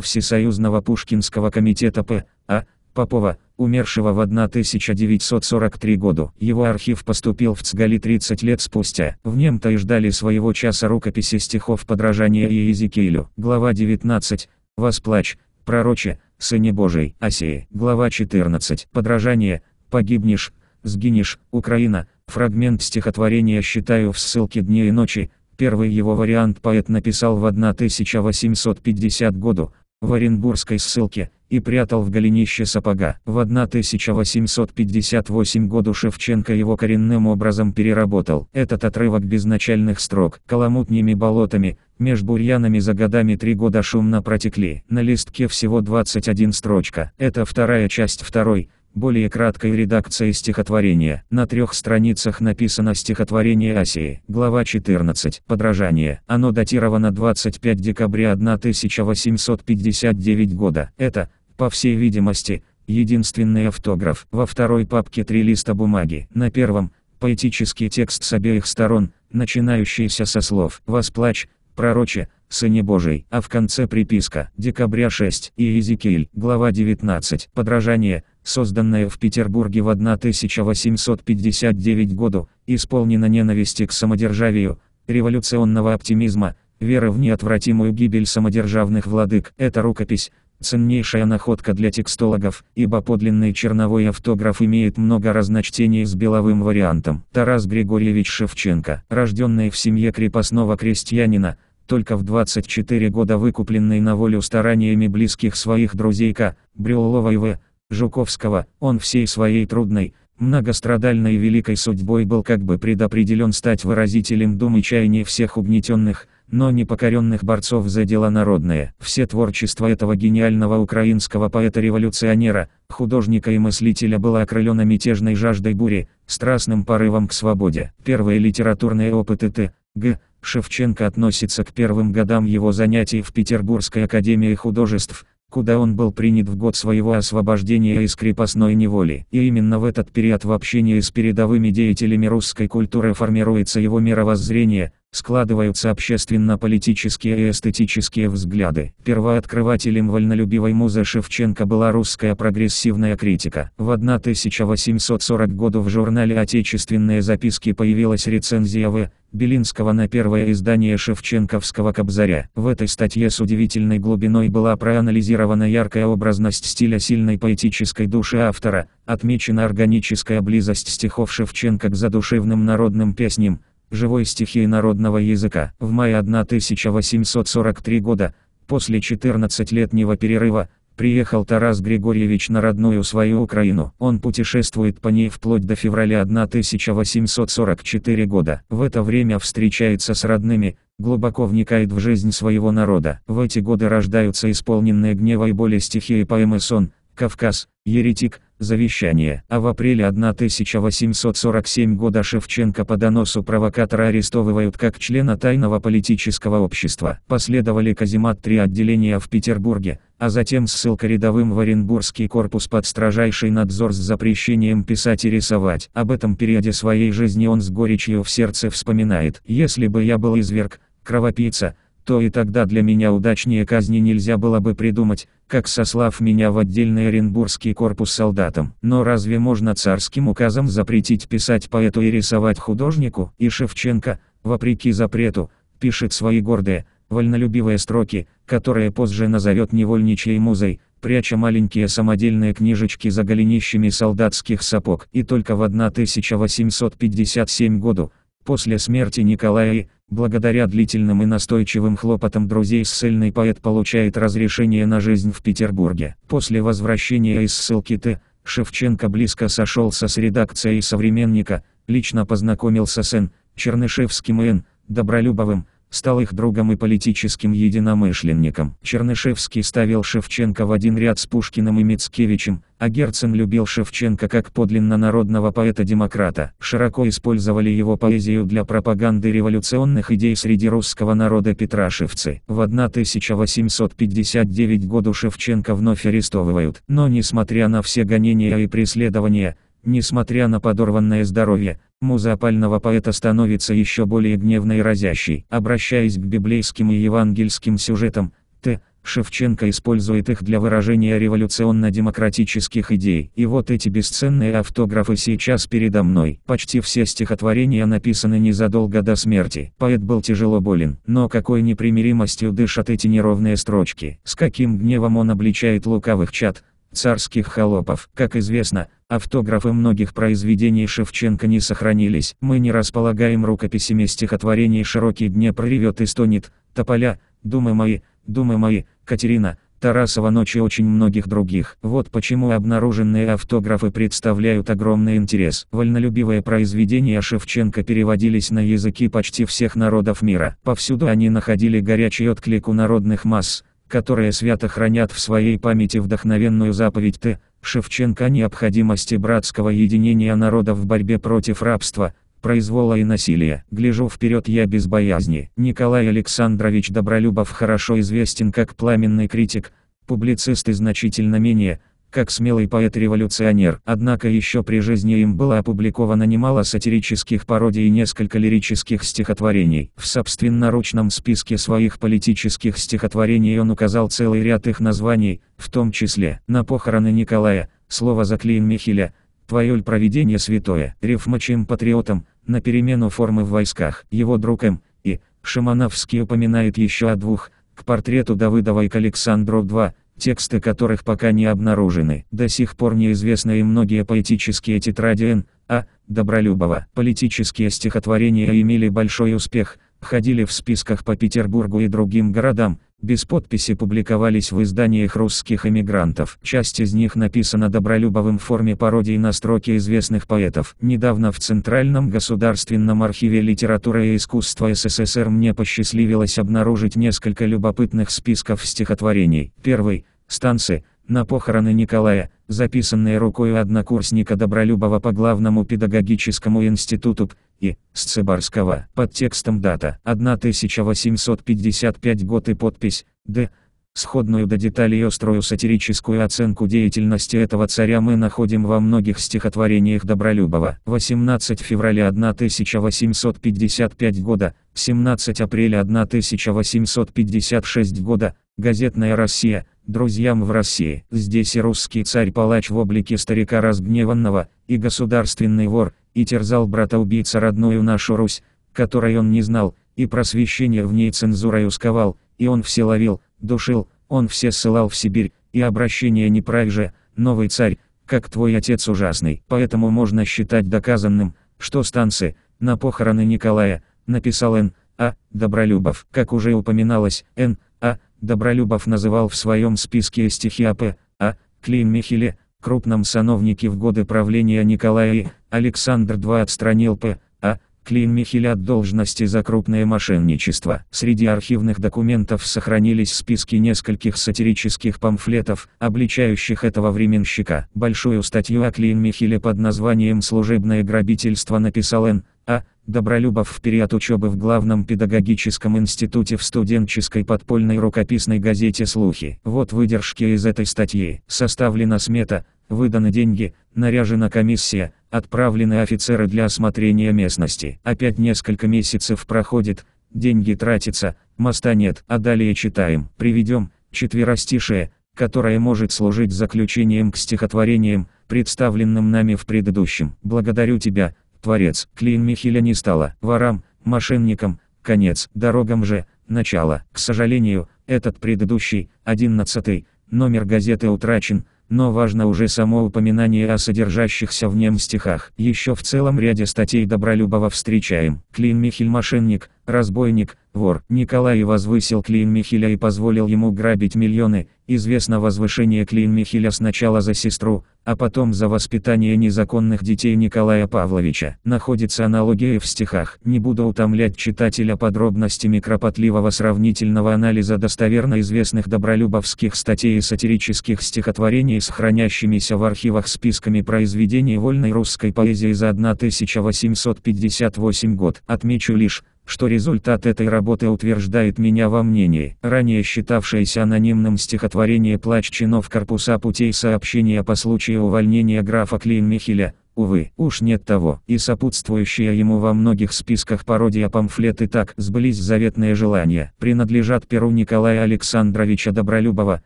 Всесоюзного Пушкинского комитета П. А. Попова, умершего в 1943 году. Его архив поступил в Цгали 30 лет спустя. В нем-то и ждали своего часа рукописи стихов подражания Иезекиилю. Глава 19. Восплачь, пророче, сыне Божий, Осии. Глава 14. Подражание, погибнешь, сгинешь, Украина. Фрагмент стихотворения считаю в ссылке «Дни и ночи. Первый его вариант поэт написал в 1850 году, в Оренбургской ссылке, и прятал в голенище сапога. В 1858 году Шевченко его коренным образом переработал. Этот отрывок безначальных строк, коломутними болотами, меж бурьянами за годами три года шумно протекли. На листке всего 21 строчка. Это вторая часть второй, более краткой редакции стихотворения. На трех страницах написано стихотворение Асии, глава 14, подражание. Оно датировано 25 декабря 1859 года. Это по всей видимости, единственный автограф. Во второй папке три листа бумаги. На первом – поэтический текст с обеих сторон, начинающийся со слов «Восплачь», «Пророче», «Сыне Божий», а в конце приписка «Декабря 6» и «Иезекииль», глава 19, «Подражание», созданное в Петербурге в 1859 году, исполнено ненависти к самодержавию, революционного оптимизма, веры в неотвратимую гибель самодержавных владык. Эта рукопись, Ценнейшая находка для текстологов, ибо подлинный черновой автограф имеет много разночтений с беловым вариантом. Тарас Григорьевич Шевченко, рожденный в семье крепостного крестьянина, только в 24 года выкупленный на волю стараниями близких своих друзей К. Брюллова В. Жуковского, он всей своей трудной, многострадальной великой судьбой был как бы предопределен стать выразителем думы и всех угнетенных – но непокоренных борцов за дела народные. Все творчество этого гениального украинского поэта-революционера, художника и мыслителя было окрылено мятежной жаждой бури, страстным порывом к свободе. Первые литературные опыты Т. Г. Шевченко относятся к первым годам его занятий в Петербургской академии художеств, куда он был принят в год своего освобождения из крепостной неволи. И именно в этот период в общении с передовыми деятелями русской культуры формируется его мировоззрение – складываются общественно-политические и эстетические взгляды. Первооткрывателем вольнолюбивой музы Шевченко была русская прогрессивная критика. В 1840 году в журнале «Отечественные записки» появилась рецензия В. Белинского на первое издание Шевченковского «Кобзаря». В этой статье с удивительной глубиной была проанализирована яркая образность стиля сильной поэтической души автора, отмечена органическая близость стихов Шевченко к задушевным народным песням, живой стихии народного языка. В мае 1843 года, после 14-летнего перерыва, приехал Тарас Григорьевич на родную свою Украину. Он путешествует по ней вплоть до февраля 1844 года. В это время встречается с родными, глубоко вникает в жизнь своего народа. В эти годы рождаются исполненные гнева и боли стихии поэмы «Сон», «Кавказ», «Еретик», завещание, а в апреле 1847 года Шевченко по доносу провокатора арестовывают как члена тайного политического общества. Последовали каземат три отделения в Петербурге, а затем ссылка рядовым в Оренбургский корпус под строжайший надзор с запрещением писать и рисовать. Об этом периоде своей жизни он с горечью в сердце вспоминает. «Если бы я был изверг, кровопийца, то и тогда для меня удачнее казни нельзя было бы придумать, как сослав меня в отдельный Оренбургский корпус солдатом. Но разве можно царским указом запретить писать поэту и рисовать художнику? И Шевченко, вопреки запрету, пишет свои гордые, вольнолюбивые строки, которые позже назовет невольничьей музой, пряча маленькие самодельные книжечки за голенищами солдатских сапог. И только в 1857 году, после смерти Николая I, Благодаря длительным и настойчивым хлопотам друзей ссыльный поэт получает разрешение на жизнь в Петербурге. После возвращения из ссылки Т. Шевченко близко сошелся с редакцией «Современника», лично познакомился с Н. Чернышевским и Н. Добролюбовым, стал их другом и политическим единомышленником. Чернышевский ставил Шевченко в один ряд с Пушкиным и Мицкевичем, а Герцен любил Шевченко как подлинно народного поэта-демократа. Широко использовали его поэзию для пропаганды революционных идей среди русского народа Петрашевцы. В 1859 году Шевченко вновь арестовывают. Но несмотря на все гонения и преследования, несмотря на подорванное здоровье, Муза пального поэта становится еще более гневной и разящей. Обращаясь к библейским и евангельским сюжетам, Т. Шевченко использует их для выражения революционно-демократических идей. И вот эти бесценные автографы сейчас передо мной. Почти все стихотворения написаны незадолго до смерти. Поэт был тяжело болен, но какой непримиримостью дышат эти неровные строчки. С каким гневом он обличает лукавых чат! царских холопов. Как известно, автографы многих произведений Шевченко не сохранились. Мы не располагаем рукописями стихотворений «Широкий Днепр ревет и стонет», «Тополя», «Думы мои», «Думы мои», «Катерина», Тарасова ночи очень многих других. Вот почему обнаруженные автографы представляют огромный интерес. Вольнолюбивые произведения Шевченко переводились на языки почти всех народов мира. Повсюду они находили горячий отклик у народных масс которые свято хранят в своей памяти вдохновенную заповедь Т. Шевченко о необходимости братского единения народа в борьбе против рабства, произвола и насилия. Гляжу вперед я без боязни. Николай Александрович Добролюбов хорошо известен как пламенный критик, публицист и значительно менее – как смелый поэт-революционер. Однако еще при жизни им было опубликовано немало сатирических пародий и несколько лирических стихотворений. В собственноручном списке своих политических стихотворений он указал целый ряд их названий, в том числе «На похороны Николая», «Слово за клеем Михеля», «Твое проведение святое», «Рифма чем патриотом», «На перемену формы в войсках», «Его другом» и «Шимановский упоминает еще о двух», к портрету Давыдова и к Александру 2, тексты которых пока не обнаружены. До сих пор неизвестны и многие поэтические тетради Н. А. Добролюбова. Политические стихотворения имели большой успех – ходили в списках по Петербургу и другим городам, без подписи публиковались в изданиях русских эмигрантов. Часть из них написана добролюбовым в форме пародии на строки известных поэтов. Недавно в Центральном государственном архиве литературы и искусства СССР мне посчастливилось обнаружить несколько любопытных списков стихотворений. Первый – «Станцы», на похороны Николая, записанные рукой однокурсника Добролюбова по главному педагогическому институту, и Сцебарского под текстом дата 1855 год и подпись «Д». Сходную до деталей острую сатирическую оценку деятельности этого царя мы находим во многих стихотворениях Добролюбова. 18 февраля 1855 года, 17 апреля 1856 года, газетная Россия, друзьям в России. Здесь и русский царь-палач в облике старика разгневанного, и государственный вор, и терзал брата-убийца родную нашу Русь, которой он не знал, и просвещение в ней цензурой усковал, и он все ловил, душил, он все ссылал в Сибирь, и обращение не правь же, новый царь, как твой отец ужасный. Поэтому можно считать доказанным, что станцы, на похороны Николая, написал Н. А. Добролюбов. Как уже упоминалось, Н. А. Добролюбов называл в своем списке стихи А.П. А. а. Клим Михеле, крупном сановнике в годы правления Николая и Александр II отстранил П.А. Клин Михель от должности за крупное мошенничество. Среди архивных документов сохранились списки нескольких сатирических памфлетов, обличающих этого временщика. Большую статью о Клин Михеле под названием «Служебное грабительство» написал Н. А. Добролюбов в период учебы в главном педагогическом институте в студенческой подпольной рукописной газете «Слухи». Вот выдержки из этой статьи. Составлена смета, выданы деньги, наряжена комиссия – Отправлены офицеры для осмотрения местности. Опять несколько месяцев проходит, деньги тратятся, моста нет, а далее читаем. Приведем четверостишее, которое может служить заключением к стихотворениям, представленным нами в предыдущем. Благодарю тебя, Творец. Клин Михиля не стало. Ворам, мошенникам, конец. Дорогам же, начало. К сожалению, этот предыдущий, одиннадцатый, номер газеты утрачен, но важно уже само упоминание о содержащихся в нем стихах. Еще в целом ряде статей Добролюбова встречаем. Клин Михель Мошенник, Разбойник, вор, Николай возвысил Клин Михиля и позволил ему грабить миллионы, известно возвышение Клин Михиля сначала за сестру, а потом за воспитание незаконных детей Николая Павловича. Находится аналогия в стихах. Не буду утомлять читателя подробностями кропотливого сравнительного анализа достоверно известных добролюбовских статей и сатирических стихотворений с хранящимися в архивах списками произведений вольной русской поэзии за 1858 год. Отмечу лишь, что результат этой работы утверждает меня во мнении, ранее считавшееся анонимным стихотворение «Плач чинов корпуса путей сообщения по случаю увольнения графа Клейн-Михеля», увы, уж нет того, и сопутствующая ему во многих списках пародия памфлеты «Так сбылись заветные желания» принадлежат перу Николая Александровича Добролюбова,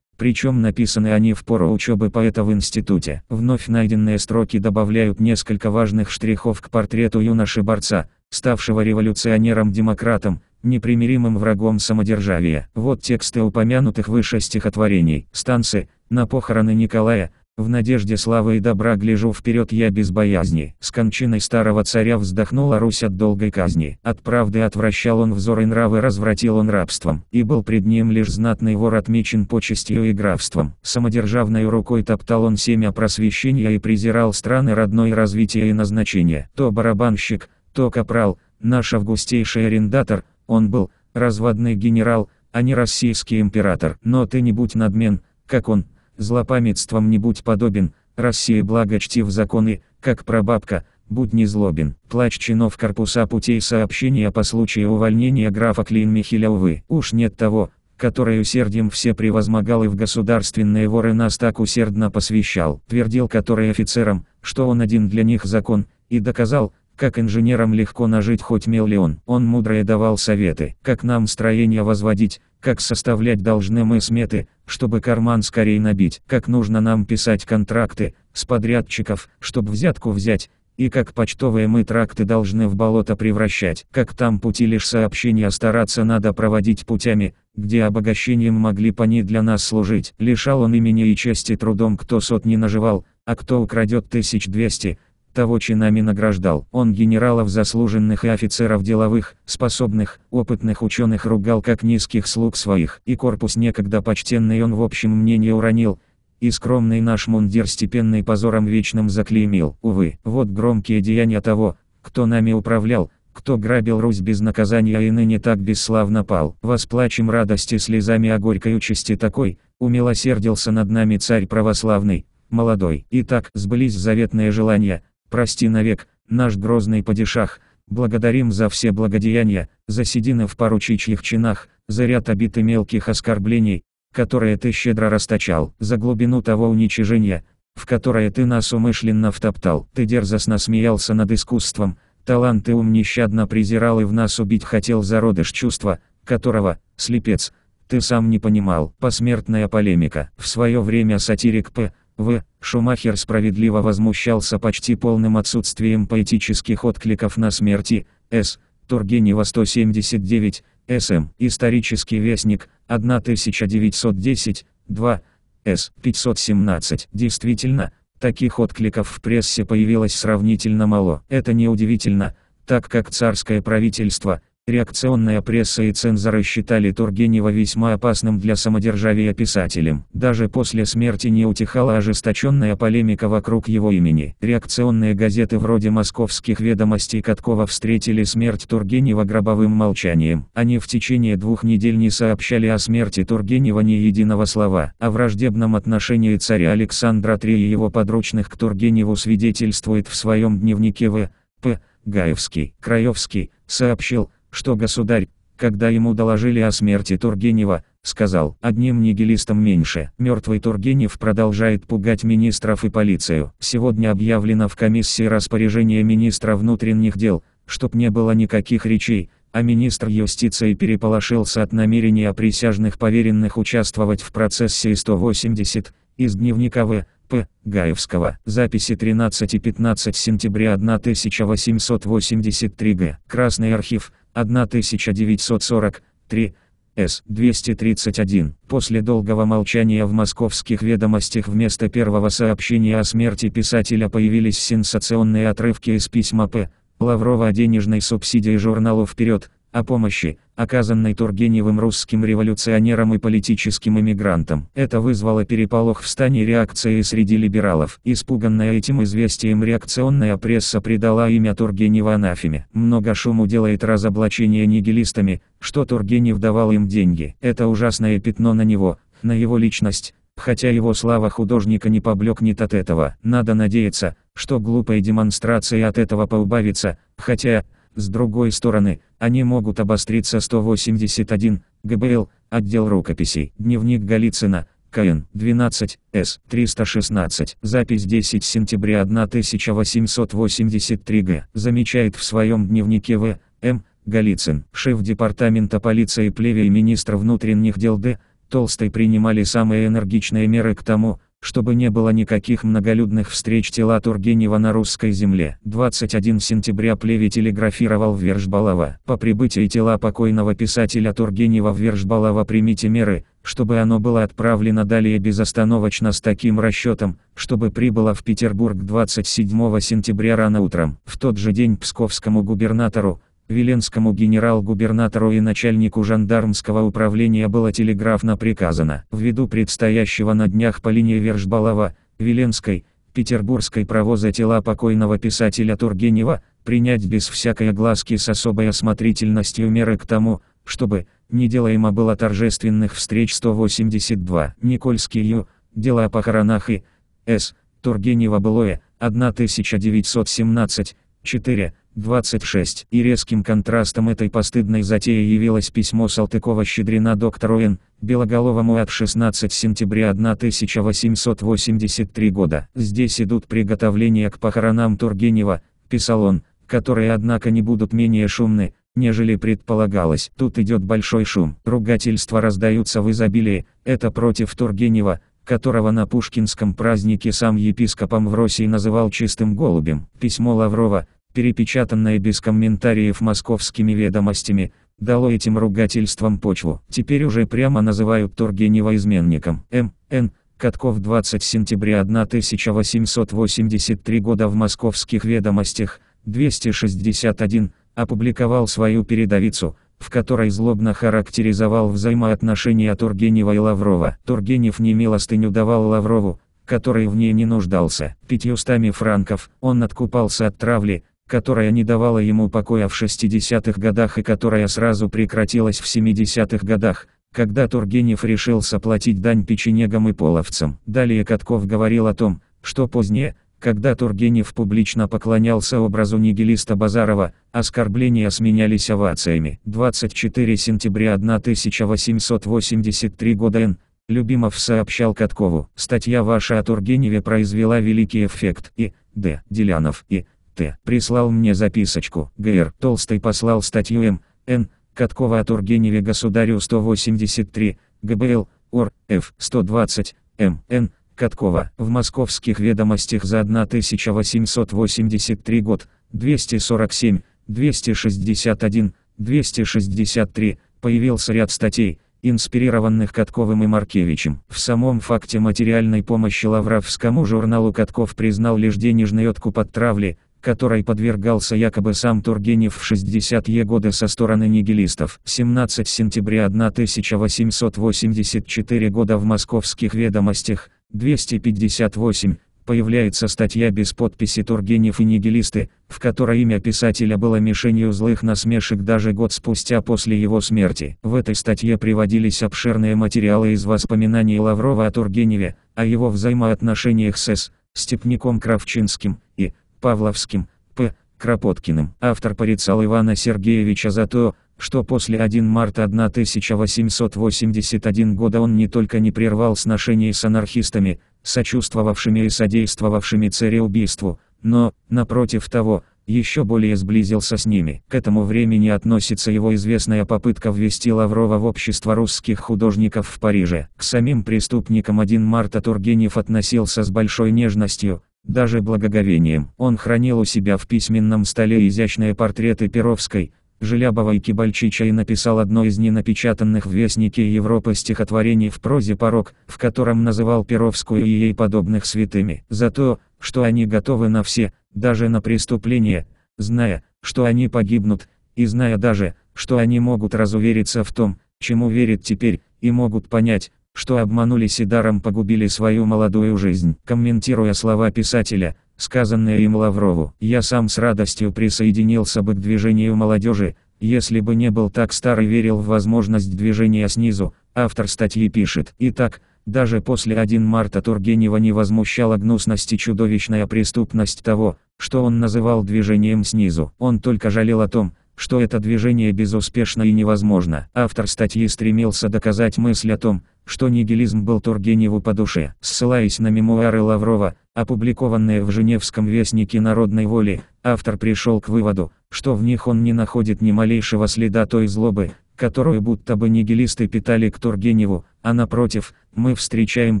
причем написаны они в пору учебы поэта в институте. Вновь найденные строки добавляют несколько важных штрихов к портрету юноши-борца – ставшего революционером-демократом, непримиримым врагом самодержавия. Вот тексты упомянутых выше стихотворений. Станцы, на похороны Николая, в надежде славы и добра гляжу вперед я без боязни. С кончиной старого царя вздохнула Русь от долгой казни. От правды отвращал он взор и нравы развратил он рабством. И был пред ним лишь знатный вор отмечен почестью и графством. Самодержавной рукой топтал он семя просвещения и презирал страны родной развития и назначения. То барабанщик – что Капрал, наш августейший арендатор, он был, разводный генерал, а не российский император. Но ты не будь надмен, как он, злопамятством не будь подобен, России благо чтив законы, как прабабка, будь не злобен. Плач чинов корпуса путей сообщения по случаю увольнения графа Клин-Михеля увы. Уж нет того, который усердием все превозмогал и в государственные воры нас так усердно посвящал. Твердил который офицерам, что он один для них закон, и доказал, как инженерам легко нажить хоть миллион. Он мудрое давал советы, как нам строение возводить, как составлять должны мы сметы, чтобы карман скорее набить, как нужно нам писать контракты с подрядчиков, чтобы взятку взять, и как почтовые мы тракты должны в болото превращать, как там пути лишь сообщения стараться надо проводить путями, где обогащением могли по ней для нас служить. Лишал он имени и чести трудом кто сот не наживал, а кто украдет 1200, того чинами награждал. Он генералов заслуженных и офицеров деловых, способных, опытных ученых ругал как низких слуг своих, и корпус некогда почтенный он в общем мнении уронил, и скромный наш мундир степенный позором вечным заклеймил. Увы, вот громкие деяния того, кто нами управлял, кто грабил Русь без наказания и ныне так бесславно пал. Восплачем радости слезами о горькой участи такой, умилосердился над нами царь православный, молодой. Итак, сбылись заветные желания, Прости навек, наш грозный падишах, благодарим за все благодеяния, за седины в поручичьих чинах, за ряд обиты мелких оскорблений, которые ты щедро расточал, за глубину того уничижения, в которое ты нас умышленно втоптал. Ты дерзостно смеялся над искусством, талант и ум нещадно презирал и в нас убить хотел зародыш чувства, которого, слепец, ты сам не понимал. Посмертная полемика. В свое время сатирик П. В. Шумахер справедливо возмущался почти полным отсутствием поэтических откликов на смерти. С. Тургенева 179, СМ. Исторический вестник, 1910, 2, С. 517. Действительно, таких откликов в прессе появилось сравнительно мало. Это неудивительно, так как царское правительство – Реакционная пресса и цензоры считали Тургенева весьма опасным для самодержавия писателем. Даже после смерти не утихала ожесточенная полемика вокруг его имени. Реакционные газеты вроде «Московских ведомостей» Каткова встретили смерть Тургенева гробовым молчанием. Они в течение двух недель не сообщали о смерти Тургенева ни единого слова. О враждебном отношении царя Александра III и его подручных к Тургеневу свидетельствует в своем дневнике В. П. Гаевский. Краевский сообщил, что государь, когда ему доложили о смерти Тургенева, сказал, одним нигилистом меньше. Мертвый Тургенев продолжает пугать министров и полицию. Сегодня объявлено в комиссии распоряжение министра внутренних дел, чтоб не было никаких речей, а министр юстиции переполошился от намерения присяжных поверенных участвовать в процессе 180, из дневника В. П. Гаевского. Записи 13 и 15 сентября 1883 г. Красный архив. 1943, с-231. После долгого молчания в московских ведомостях вместо первого сообщения о смерти писателя появились сенсационные отрывки из письма П. Лаврова о денежной субсидии журналу «Вперед», о помощи, оказанной Тургеневым русским революционерам и политическим эмигрантам. Это вызвало переполох в стане реакции среди либералов. Испуганная этим известием реакционная пресса придала имя Тургенева анафеме. Много шуму делает разоблачение нигилистами, что Тургенев давал им деньги. Это ужасное пятно на него, на его личность, хотя его слава художника не поблекнет от этого. Надо надеяться, что глупые демонстрации от этого поубавится, хотя... С другой стороны, они могут обостриться 181, ГБЛ, отдел рукописей, дневник Голицына, КН 12, С 316, запись 10 сентября 1883 Г. Замечает в своем дневнике В. М. Голицын, шеф департамента полиции Плеве и министр внутренних дел Д. Толстой принимали самые энергичные меры к тому, чтобы не было никаких многолюдных встреч тела Тургенева на русской земле. 21 сентября Плеве телеграфировал в Вержбалова. По прибытии тела покойного писателя Тургенева в Вержбалова примите меры, чтобы оно было отправлено далее безостановочно с таким расчетом, чтобы прибыло в Петербург 27 сентября рано утром. В тот же день псковскому губернатору, Веленскому генерал-губернатору и начальнику жандармского управления было телеграфно приказано, ввиду предстоящего на днях по линии Вержбалова, Веленской, Петербургской провоза тела покойного писателя Тургенева, принять без всякой огласки с особой осмотрительностью меры к тому, чтобы, не делаемо было торжественных встреч 182, Никольский Ю, дела о похоронах и, С, Тургенева былое, 1917, 4, 26, и резким контрастом этой постыдной затеи явилось письмо Салтыкова-Щедрина доктору Н. Белоголовому от 16 сентября 1883 года. «Здесь идут приготовления к похоронам Тургенева», – писал он, – «которые, однако, не будут менее шумны, нежели предполагалось. Тут идет большой шум. Ругательства раздаются в изобилии, это против Тургенева, которого на пушкинском празднике сам епископом в России называл чистым голубем. Письмо Лаврова, перепечатанное без комментариев московскими ведомостями, дало этим ругательствам почву. Теперь уже прямо называют Тургенева изменником. М.Н. Катков 20 сентября 1883 года в московских ведомостях, 261, опубликовал свою передовицу, в которой злобно характеризовал взаимоотношения Тургенева и Лаврова. Тургенев немилостыню давал Лаврову, который в ней не нуждался. Пятьюстами франков он откупался от травли, которая не давала ему покоя в 60-х годах и которая сразу прекратилась в 70-х годах, когда Тургенев решил соплатить дань печенегам и половцам. Далее Катков говорил о том, что позднее, когда Тургенев публично поклонялся образу нигилиста Базарова, оскорбления сменялись овациями. 24 сентября 1883 года Н. Любимов сообщал Каткову, статья ваша о Тургеневе произвела великий эффект, и, Д. Делянов, и, Т. прислал мне записочку. Г.Р. Толстый послал статью М. Н. Каткова о Тургеневе государю 183, ГБЛ, ОР, Ф. 120, М. Н. Каткова. В московских ведомостях за 1883 год, 247, 261, 263, появился ряд статей, инспирированных Катковым и Маркевичем. В самом факте материальной помощи Лавровскому журналу Катков признал лишь денежный откуп от травли, которой подвергался якобы сам Тургенев в 60-е годы со стороны нигилистов. 17 сентября 1884 года в московских ведомостях, 258, появляется статья без подписи Тургенев и нигилисты, в которой имя писателя было мишенью злых насмешек даже год спустя после его смерти. В этой статье приводились обширные материалы из воспоминаний Лаврова о Тургеневе, о его взаимоотношениях с С. Степняком Кравчинским и, Павловским, П. Кропоткиным. Автор порицал Ивана Сергеевича за то, что после 1 марта 1881 года он не только не прервал сношение с анархистами, сочувствовавшими и содействовавшими цареубийству, но, напротив того, еще более сблизился с ними. К этому времени относится его известная попытка ввести Лаврова в общество русских художников в Париже. К самим преступникам 1 марта Тургенев относился с большой нежностью, даже благоговением он хранил у себя в письменном столе изящные портреты Перовской, Желябова и Кибальчича и написал одно из ненапечатанных в Вестнике Европы стихотворений в прозе «Порог», в котором называл Перовскую и ей подобных святыми. За то, что они готовы на все, даже на преступления, зная, что они погибнут, и зная даже, что они могут разувериться в том, чему верят теперь, и могут понять, что обманулись и даром погубили свою молодую жизнь, комментируя слова писателя, сказанные им Лаврову. «Я сам с радостью присоединился бы к движению молодежи, если бы не был так стар и верил в возможность движения снизу», автор статьи пишет. Итак, даже после 1 марта Тургенева не возмущала гнусность и чудовищная преступность того, что он называл движением снизу. Он только жалел о том, что это движение безуспешно и невозможно. Автор статьи стремился доказать мысль о том, что нигилизм был Тургеневу по душе. Ссылаясь на мемуары Лаврова, опубликованные в Женевском вестнике народной воли, автор пришел к выводу, что в них он не находит ни малейшего следа той злобы, которую будто бы нигилисты питали к Тургеневу, а напротив, мы встречаем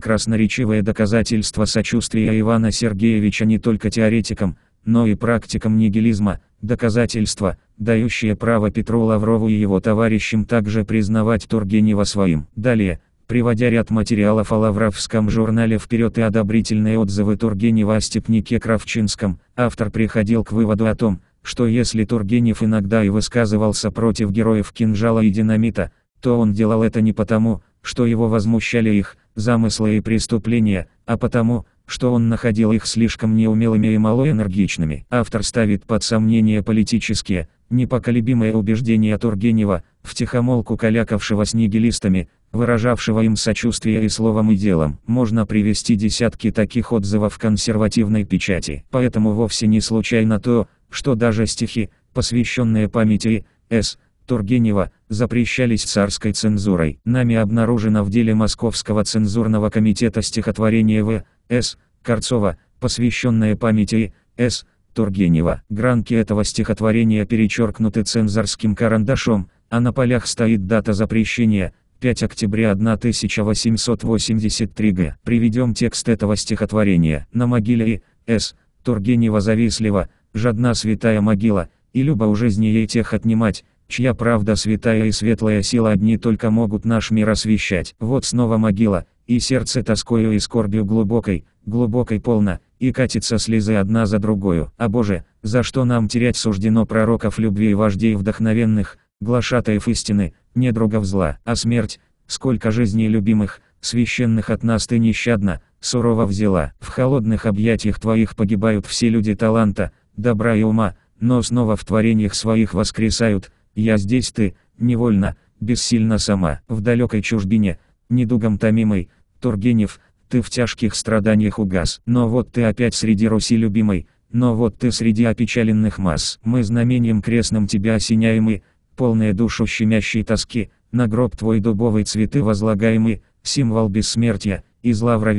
красноречивое доказательство сочувствия Ивана Сергеевича не только теоретикам, но и практикам нигилизма, доказательства, дающие право Петру Лаврову и его товарищам также признавать Тургенева своим. Далее, приводя ряд материалов о лавровском журнале «Вперед» и одобрительные отзывы Тургенева о степнике Кравчинском, автор приходил к выводу о том, что если Тургенев иногда и высказывался против героев кинжала и динамита, то он делал это не потому, что его возмущали их замыслы и преступления, а потому, что он находил их слишком неумелыми и малоэнергичными. Автор ставит под сомнение политические, непоколебимые убеждения Тургенева, втихомолку калякавшего с нигилистами, выражавшего им сочувствие и словом и делом. Можно привести десятки таких отзывов консервативной печати. Поэтому вовсе не случайно то, что даже стихи, посвященные памяти С. Тургенева, запрещались царской цензурой. Нами обнаружено в деле Московского цензурного комитета стихотворение В. С. Корцова, посвященное памяти С. Тургенева. Гранки этого стихотворения перечеркнуты цензорским карандашом, а на полях стоит дата запрещения – 5 октября 1883 г. Приведем текст этого стихотворения. На могиле И. С. Тургенева завистлива, жадна святая могила, и любо у жизни ей тех отнимать, чья правда святая и светлая сила одни только могут наш мир освещать. Вот снова могила, и сердце тоскою и скорбью глубокой, глубокой полно, и катится слезы одна за другую. А Боже, за что нам терять суждено пророков любви и вождей вдохновенных, глашатаев истины, недругов зла, а смерть, сколько жизней любимых, священных от нас ты нещадно, сурово взяла. В холодных объятиях твоих погибают все люди таланта, добра и ума, но снова в творениях своих воскресают, я здесь ты, невольно, бессильно сама. В далекой чужбине, недугом томимый, Тургенев, ты в тяжких страданиях угас. Но вот ты опять среди Руси любимой, но вот ты среди опечаленных масс. Мы знамением крестным тебя осеняем и, полная душу щемящей тоски, на гроб твой дубовый цветы возлагаем и, символ бессмертия, из лавра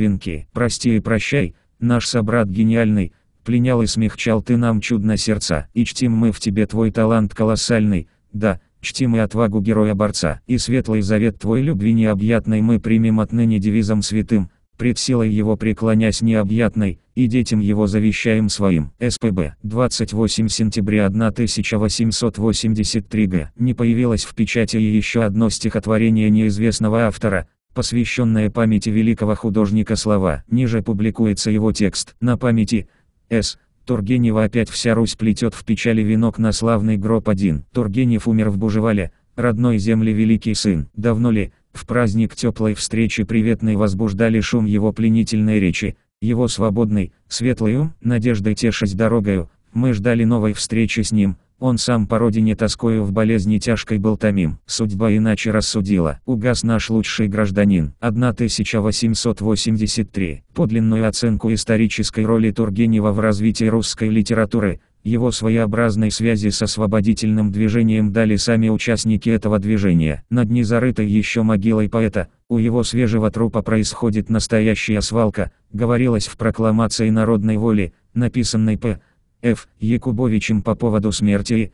Прости и прощай, наш собрат гениальный, пленял и смягчал ты нам чудно сердца. И чтим мы в тебе твой талант колоссальный, да, чтим и отвагу героя-борца, и светлый завет твой любви необъятной мы примем отныне девизом святым, пред силой его преклонясь необъятной, и детям его завещаем своим. СПБ. 28 сентября 1883 г. Не появилось в печати и еще одно стихотворение неизвестного автора, посвященное памяти великого художника слова. Ниже публикуется его текст. На памяти С. Тургенева опять вся Русь плетет в печали венок на славный гроб один. Тургенев умер в Бужевале, родной земли великий сын. Давно ли, в праздник теплой встречи приветной возбуждали шум его пленительной речи, его свободный, светлый ум, надеждой тешить дорогою, мы ждали новой встречи с ним, он сам по родине тоскою в болезни тяжкой был томим, судьба иначе рассудила, угас наш лучший гражданин, 1883. Подлинную оценку исторической роли Тургенева в развитии русской литературы, его своеобразной связи с освободительным движением дали сами участники этого движения. Над незарытой еще могилой поэта, у его свежего трупа происходит настоящая свалка, говорилось в прокламации народной воли, написанной П. Ф. Якубовичем по поводу смерти и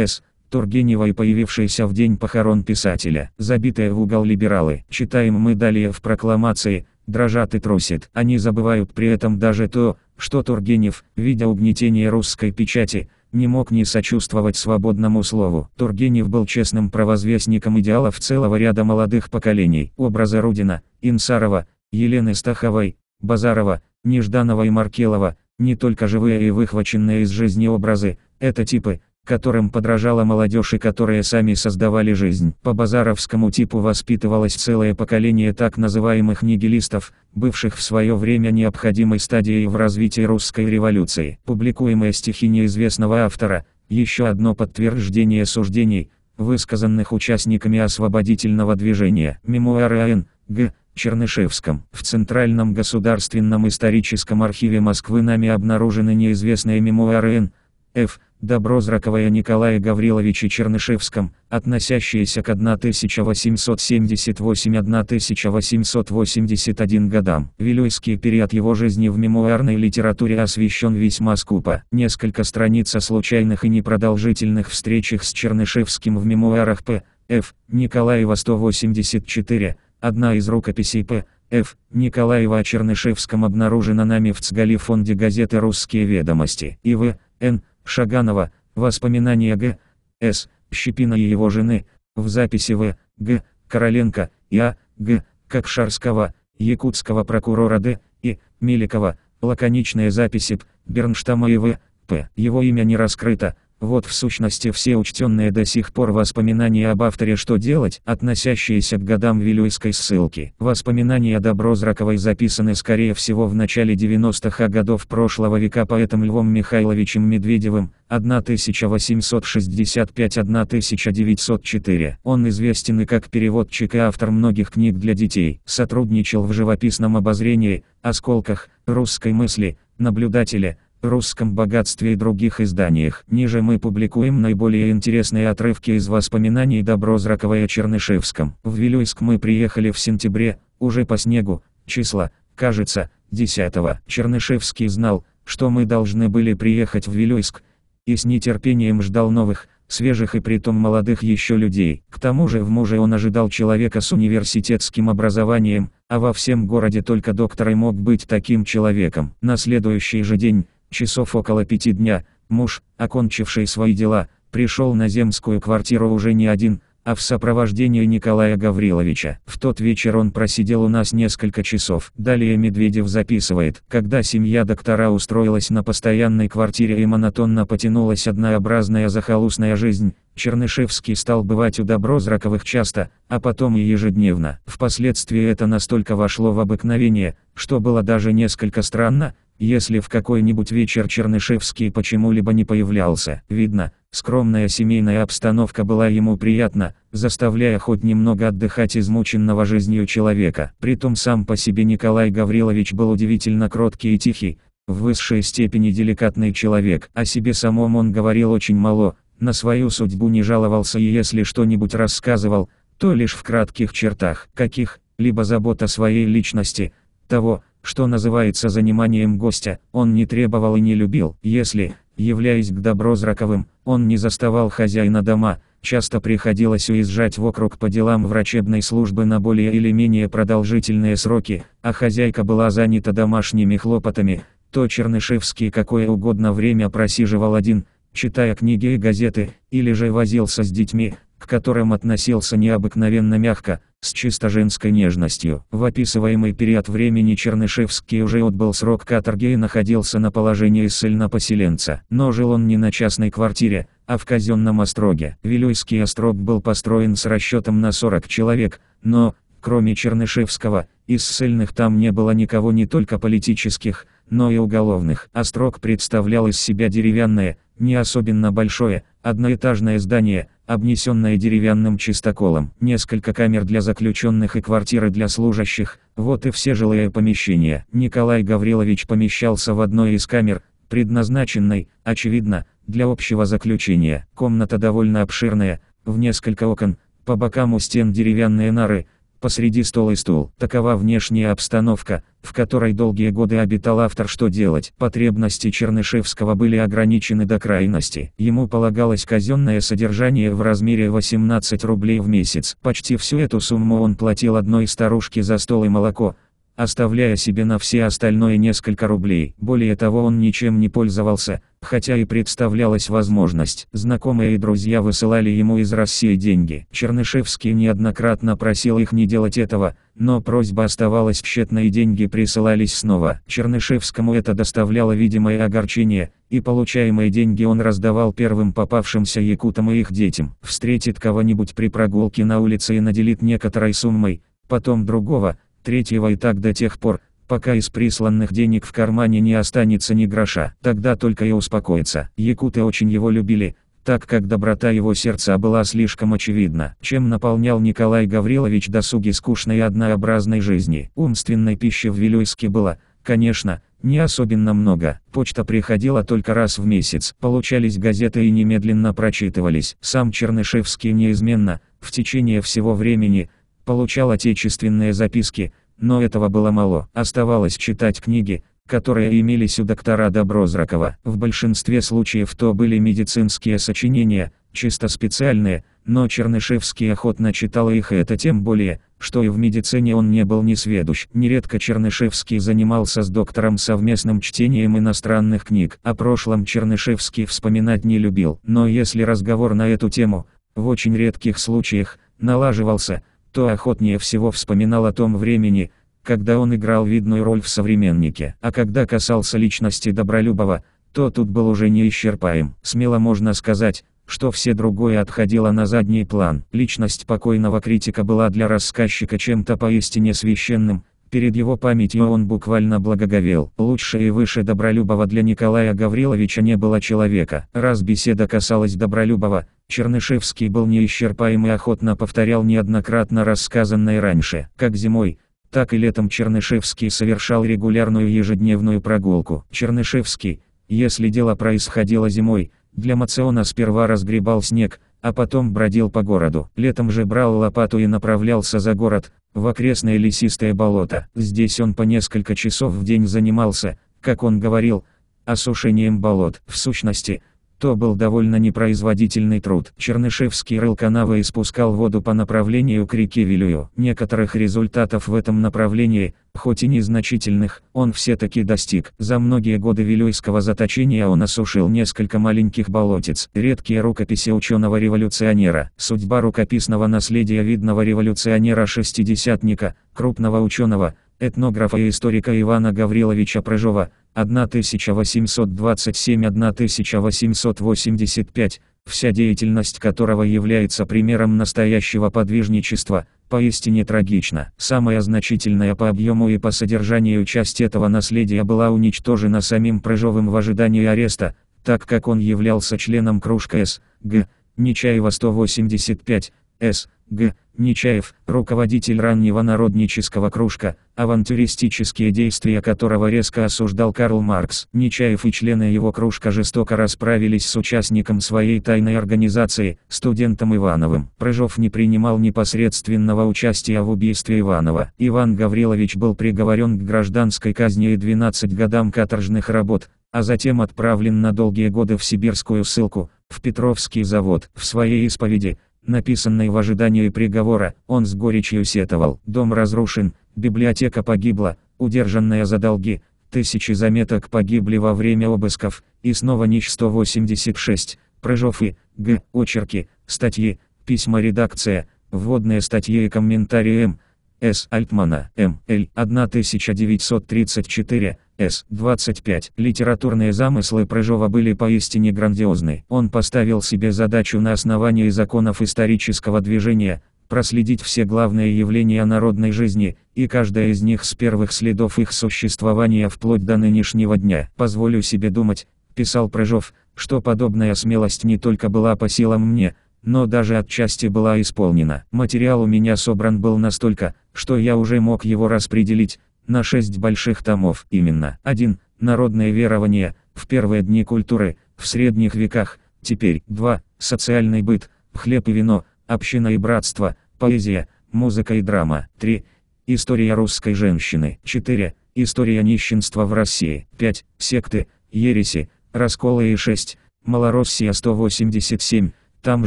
С. Тургеневой, появившейся в день похорон писателя. Забитые в угол либералы. Читаем мы далее в прокламации, дрожат и трусит. Они забывают при этом даже то, что Тургенев, видя угнетение русской печати, не мог не сочувствовать свободному слову. Тургенев был честным провозвестником идеалов целого ряда молодых поколений. Образы Рудина, Инсарова, Елены Стаховой, Базарова, Нежданова и Маркелова, не только живые и выхваченные из жизни образы, это типы, которым подражала молодежь и которые сами создавали жизнь. По базаровскому типу воспитывалось целое поколение так называемых нигилистов, бывших в свое время необходимой стадией в развитии русской революции. Публикуемые стихи неизвестного автора – еще одно подтверждение суждений, высказанных участниками освободительного движения. Мемуары А.Н. Г. Чернышевском. В Центральном государственном историческом архиве Москвы нами обнаружены неизвестные мемуары Н. Ф. Доброзракова Николая Гавриловича Чернышевском, относящиеся к 1878-1881 годам. Вилюйский период его жизни в мемуарной литературе освещен весьма скупо. Несколько страниц о случайных и непродолжительных встречах с Чернышевским в мемуарах П. Ф. Николаева 184, Одна из рукописей П. Ф. Николаева о Чернышевском обнаружена нами в Цгали фонде газеты «Русские ведомости». И В. Н. Шаганова. Воспоминания Г. С. Щепина и его жены. В записи В. Г. Короленко. И А. Г. Кокшарского. Якутского прокурора Д. И. Меликова. Лаконичные записи П. Бернштама и В. П. Его имя не раскрыто. Вот в сущности все учтенные до сих пор воспоминания об авторе «Что делать», относящиеся к годам Вилюйской ссылки. Воспоминания Доброзраковой записаны скорее всего в начале 90-х а годов прошлого века поэтом Львом Михайловичем Медведевым, 1865-1904. Он известен и как переводчик и автор многих книг для детей. Сотрудничал в живописном обозрении, осколках, русской мысли, наблюдателе русском богатстве и других изданиях. Ниже мы публикуем наиболее интересные отрывки из воспоминаний Доброзракова и Чернышевском. В Вилюйск мы приехали в сентябре, уже по снегу, числа, кажется, 10 -го. Чернышевский знал, что мы должны были приехать в Вилюйск, и с нетерпением ждал новых, свежих и притом молодых еще людей. К тому же в муже он ожидал человека с университетским образованием, а во всем городе только доктор и мог быть таким человеком. На следующий же день, Часов около пяти дня, муж, окончивший свои дела, пришел на земскую квартиру уже не один, а в сопровождении Николая Гавриловича. В тот вечер он просидел у нас несколько часов. Далее Медведев записывает, когда семья доктора устроилась на постоянной квартире и монотонно потянулась однообразная захолустная жизнь, Чернышевский стал бывать у Доброзраковых часто, а потом и ежедневно. Впоследствии это настолько вошло в обыкновение, что было даже несколько странно, если в какой-нибудь вечер Чернышевский почему-либо не появлялся, видно, скромная семейная обстановка была ему приятна, заставляя хоть немного отдыхать измученного жизнью человека. Притом сам по себе Николай Гаврилович был удивительно кроткий и тихий, в высшей степени деликатный человек. О себе самом он говорил очень мало, на свою судьбу не жаловался и если что-нибудь рассказывал, то лишь в кратких чертах, каких, либо забот о своей личности, того, что называется заниманием гостя, он не требовал и не любил, если, являясь к Доброзраковым, он не заставал хозяина дома, часто приходилось уезжать вокруг по делам врачебной службы на более или менее продолжительные сроки, а хозяйка была занята домашними хлопотами, то Чернышевский какое угодно время просиживал один, читая книги и газеты, или же возился с детьми, к которым относился необыкновенно мягко, с чисто женской нежностью. В описываемый период времени Чернышевский уже отбыл срок каторги и находился на положении ссыльно-поселенца. Но жил он не на частной квартире, а в казенном остроге. Вилюйский острог был построен с расчетом на 40 человек, но, кроме Чернышевского, из ссыльных там не было никого не только политических, но и уголовных. Острог представлял из себя деревянное, не особенно большое, одноэтажное здание – обнесенная деревянным чистоколом, несколько камер для заключенных и квартиры для служащих, вот и все жилые помещения. Николай Гаврилович помещался в одной из камер, предназначенной, очевидно, для общего заключения. Комната довольно обширная, в несколько окон, по бокам у стен деревянные нары – посреди стол и стул. Такова внешняя обстановка, в которой долгие годы обитал автор «Что делать?». Потребности Чернышевского были ограничены до крайности. Ему полагалось казенное содержание в размере 18 рублей в месяц. Почти всю эту сумму он платил одной старушке за стол и молоко, оставляя себе на все остальное несколько рублей. Более того он ничем не пользовался, хотя и представлялась возможность. Знакомые и друзья высылали ему из России деньги. Чернышевский неоднократно просил их не делать этого, но просьба оставалась тщетной и деньги присылались снова. Чернышевскому это доставляло видимое огорчение, и получаемые деньги он раздавал первым попавшимся якутам и их детям. Встретит кого-нибудь при прогулке на улице и наделит некоторой суммой, потом другого – третьего и так до тех пор, пока из присланных денег в кармане не останется ни гроша. Тогда только и успокоится. Якуты очень его любили, так как доброта его сердца была слишком очевидна, чем наполнял Николай Гаврилович досуги скучной и однообразной жизни. Умственной пищи в Вилюйске было, конечно, не особенно много. Почта приходила только раз в месяц. Получались газеты и немедленно прочитывались. Сам Чернышевский неизменно, в течение всего времени, Получал отечественные записки, но этого было мало. Оставалось читать книги, которые имелись у доктора Доброзракова. В большинстве случаев то были медицинские сочинения, чисто специальные, но Чернышевский охотно читал их и это тем более, что и в медицине он не был несведущ. Нередко Чернышевский занимался с доктором совместным чтением иностранных книг. О прошлом Чернышевский вспоминать не любил. Но если разговор на эту тему, в очень редких случаях, налаживался – то охотнее всего вспоминал о том времени, когда он играл видную роль в «Современнике». А когда касался личности Добролюбова, то тут был уже неисчерпаем. Смело можно сказать, что все другое отходило на задний план. Личность покойного критика была для рассказчика чем-то поистине священным, Перед его памятью он буквально благоговел. Лучше и выше Добролюбова для Николая Гавриловича не было человека. Раз беседа касалась Добролюбова, Чернышевский был неисчерпаем и охотно повторял неоднократно рассказанное раньше. Как зимой, так и летом Чернышевский совершал регулярную ежедневную прогулку. Чернышевский, если дело происходило зимой, для мациона сперва разгребал снег, а потом бродил по городу. Летом же брал лопату и направлялся за город, в окрестное лесистое болото. Здесь он по несколько часов в день занимался, как он говорил, осушением болот. В сущности, то был довольно непроизводительный труд. Чернышевский рыл канавы и спускал воду по направлению к реке Вилюю. Некоторых результатов в этом направлении, хоть и незначительных, он все-таки достиг. За многие годы Вилюйского заточения он осушил несколько маленьких болотец. Редкие рукописи ученого-революционера. Судьба рукописного наследия видного революционера-шестидесятника, крупного ученого, этнографа и историка Ивана Гавриловича Прыжова, 1827-1885, вся деятельность которого является примером настоящего подвижничества, поистине трагична. Самая значительная по объему и по содержанию часть этого наследия была уничтожена самим Прыжовым в ожидании ареста, так как он являлся членом кружка С. Г. Нечаева 185, с. Г. Нечаев, руководитель раннего народнического кружка, авантюристические действия которого резко осуждал Карл Маркс. Нечаев и члены его кружка жестоко расправились с участником своей тайной организации, студентом Ивановым. Прыжов не принимал непосредственного участия в убийстве Иванова. Иван Гаврилович был приговорен к гражданской казни и 12 годам каторжных работ, а затем отправлен на долгие годы в сибирскую ссылку, в Петровский завод. В своей исповеди – написанной в ожидании приговора, он с горечью сетовал. Дом разрушен, библиотека погибла, удержанная за долги, тысячи заметок погибли во время обысков, и снова НИЧ 186, Прыжовы, Г, очерки, статьи, письма редакция, вводные статьи и комментарии М. С. Альтмана, М. Л. 1934, с-25. Литературные замыслы Прыжова были поистине грандиозны. Он поставил себе задачу на основании законов исторического движения, проследить все главные явления народной жизни, и каждая из них с первых следов их существования вплоть до нынешнего дня. «Позволю себе думать», – писал Прыжов, – «что подобная смелость не только была по силам мне, но даже отчасти была исполнена. Материал у меня собран был настолько, что я уже мог его распределить, на шесть больших томов, именно. 1. Народное верование, в первые дни культуры, в средних веках, теперь. 2. Социальный быт, хлеб и вино, община и братство, поэзия, музыка и драма. 3. История русской женщины. 4. История нищенства в России. 5. Секты, ереси, расколы и 6. Малороссия 187, там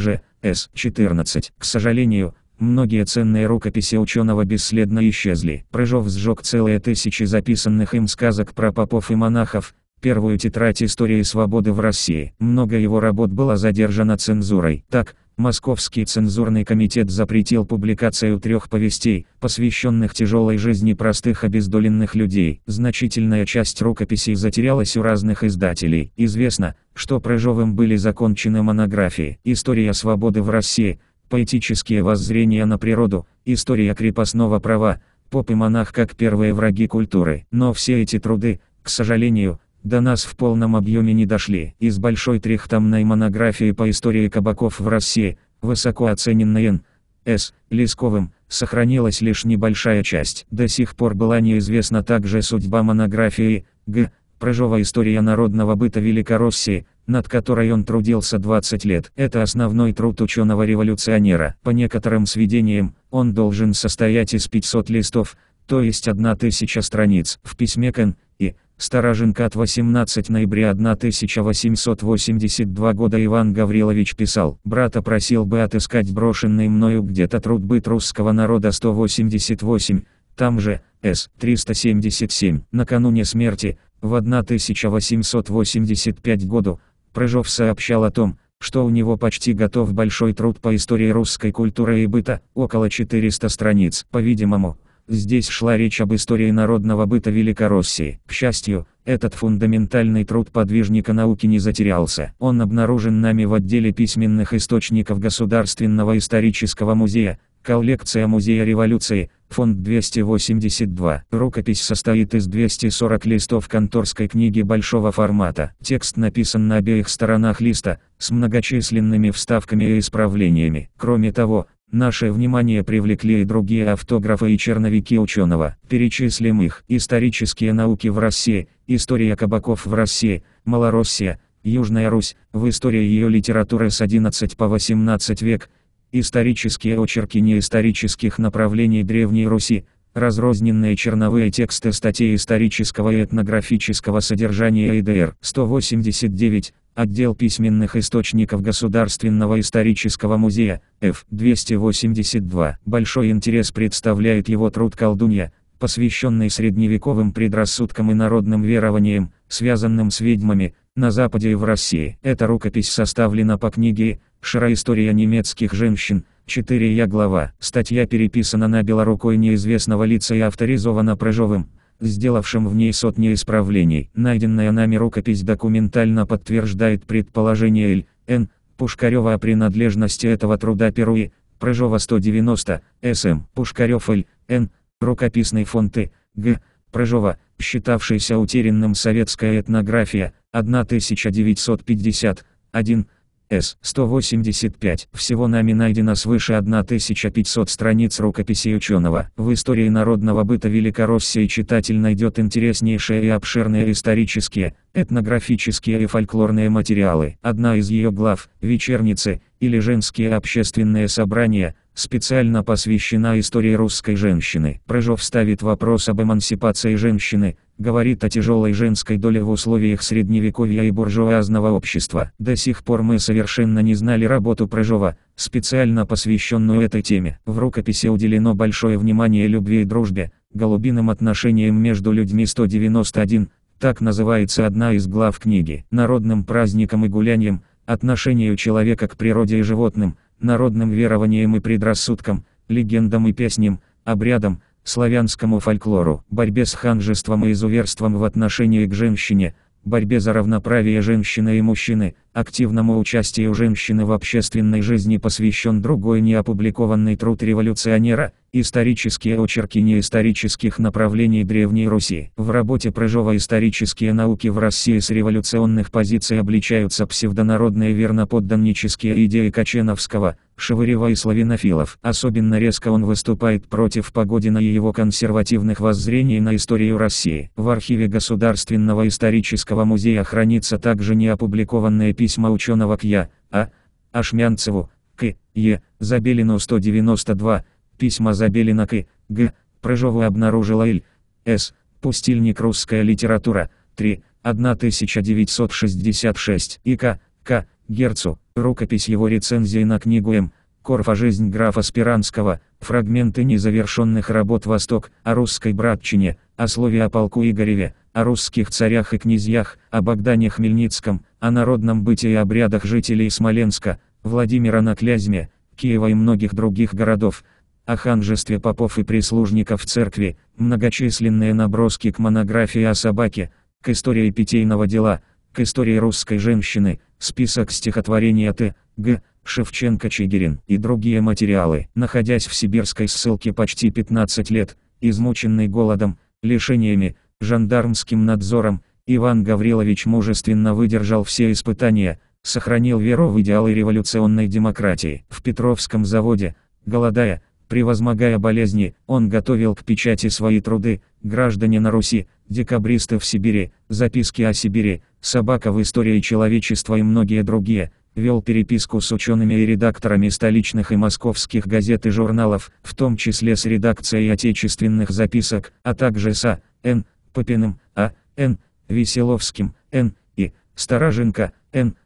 же, С-14. К сожалению, Многие ценные рукописи ученого бесследно исчезли. Прыжов сжег целые тысячи записанных им сказок про попов и монахов, первую тетрадь истории свободы в России. Много его работ было задержано цензурой. Так, Московский цензурный комитет запретил публикацию трех повестей, посвященных тяжелой жизни простых обездоленных людей. Значительная часть рукописей затерялась у разных издателей. Известно, что Прыжовым были закончены монографии «История свободы в России», поэтические воззрения на природу, история крепостного права, поп и монах как первые враги культуры. Но все эти труды, к сожалению, до нас в полном объеме не дошли. Из большой трехтомной монографии по истории кабаков в России, высоко оцененной Н. С. Лесковым, сохранилась лишь небольшая часть. До сих пор была неизвестна также судьба монографии Г. Прыжова «История народного быта Великороссии», над которой он трудился 20 лет. Это основной труд ученого-революционера. По некоторым сведениям, он должен состоять из 500 листов, то есть 1000 страниц. В письме Кен и Стороженко от 18 ноября 1882 года Иван Гаврилович писал, «Брата просил бы отыскать брошенный мною где-то труд быт русского народа 188, там же, С. 377, накануне смерти, в 1885 году, Прыжов сообщал о том, что у него почти готов большой труд по истории русской культуры и быта, около 400 страниц. По-видимому, Здесь шла речь об истории народного быта Великороссии. К счастью, этот фундаментальный труд подвижника науки не затерялся. Он обнаружен нами в отделе письменных источников Государственного исторического музея, коллекция Музея революции, фонд 282. Рукопись состоит из 240 листов конторской книги большого формата. Текст написан на обеих сторонах листа, с многочисленными вставками и исправлениями. Кроме того, Наше внимание привлекли и другие автографы и черновики ученого. Перечислим их. Исторические науки в России, история кабаков в России, Малороссия, Южная Русь, в истории ее литературы с 11 по 18 век, исторические очерки неисторических направлений Древней Руси, разрозненные черновые тексты статей исторического и этнографического содержания ИДР 189, Отдел письменных источников Государственного исторического музея, F-282. Большой интерес представляет его труд «Колдунья», посвященный средневековым предрассудкам и народным верованиям, связанным с ведьмами, на Западе и в России. Эта рукопись составлена по книге история немецких женщин», 4 я глава. Статья переписана на белорукой неизвестного лица и авторизована Прыжовым сделавшим в ней сотни исправлений. Найденная нами рукопись документально подтверждает предположение Л. Н. Пушкарева о принадлежности этого труда Перу и Прыжова 190, С.М. Пушкарев Л. Н. Рукописный фонд И. Г. Прыжова, считавшийся утерянным советская этнография, 1950, 1, с-185. Всего нами найдено свыше 1500 страниц рукописей ученого. В истории народного быта Великороссии читатель найдет интереснейшие и обширные исторические, этнографические и фольклорные материалы. Одна из ее глав, «Вечерницы», или женские общественные собрания, специально посвящена истории русской женщины. Прыжов ставит вопрос об эмансипации женщины, говорит о тяжелой женской доле в условиях средневековья и буржуазного общества. До сих пор мы совершенно не знали работу Прыжова, специально посвященную этой теме. В рукописи уделено большое внимание любви и дружбе, голубиным отношениям между людьми 191, так называется одна из глав книги, народным праздником и гулянием – отношению человека к природе и животным, народным верованиям и предрассудкам, легендам и песням, обрядам, славянскому фольклору, борьбе с ханжеством и изуверством в отношении к женщине, борьбе за равноправие женщины и мужчины, активному участию женщины в общественной жизни посвящен другой неопубликованный труд революционера, исторические очерки неисторических направлений Древней Руси. В работе Прыжова исторические науки в России с революционных позиций обличаются псевдонародные верноподданнические идеи Каченовского, Шевырева и славянофилов. Особенно резко он выступает против Погодина и его консервативных воззрений на историю России. В архиве Государственного исторического музея хранится также неопубликованное письмо ученого к Я, А, Ашмянцеву, К, Е, Забелину 192, письма Забелина к, Г, Прыжову обнаружила Иль, С, Пустильник «Русская литература», 3, 1966, ИК, К, Герцу, рукопись его рецензии на книгу М. Корфа «Жизнь графа Спиранского», фрагменты незавершенных работ «Восток», о русской братчине, о слове о полку Игореве, о русских царях и князьях, о Богдане Хмельницком, о народном бытии и обрядах жителей Смоленска, Владимира на Клязьме, Киева и многих других городов, о ханжестве попов и прислужников церкви, многочисленные наброски к монографии о собаке, к истории питейного дела, к истории русской женщины, Список стихотворений а Т. Г. Шевченко Чигирин и другие материалы. Находясь в сибирской ссылке почти 15 лет, измученный голодом, лишениями, жандармским надзором, Иван Гаврилович мужественно выдержал все испытания, сохранил веру в идеалы революционной демократии. В Петровском заводе, голодая, Превозмогая болезни, он готовил к печати свои труды «Граждане на Руси», «Декабристы в Сибири», «Записки о Сибири», «Собака в истории человечества» и многие другие, вел переписку с учеными и редакторами столичных и московских газет и журналов, в том числе с редакцией отечественных записок, а также с А. Н. Попиным, А. Н. Веселовским, Н. и Староженко, Н.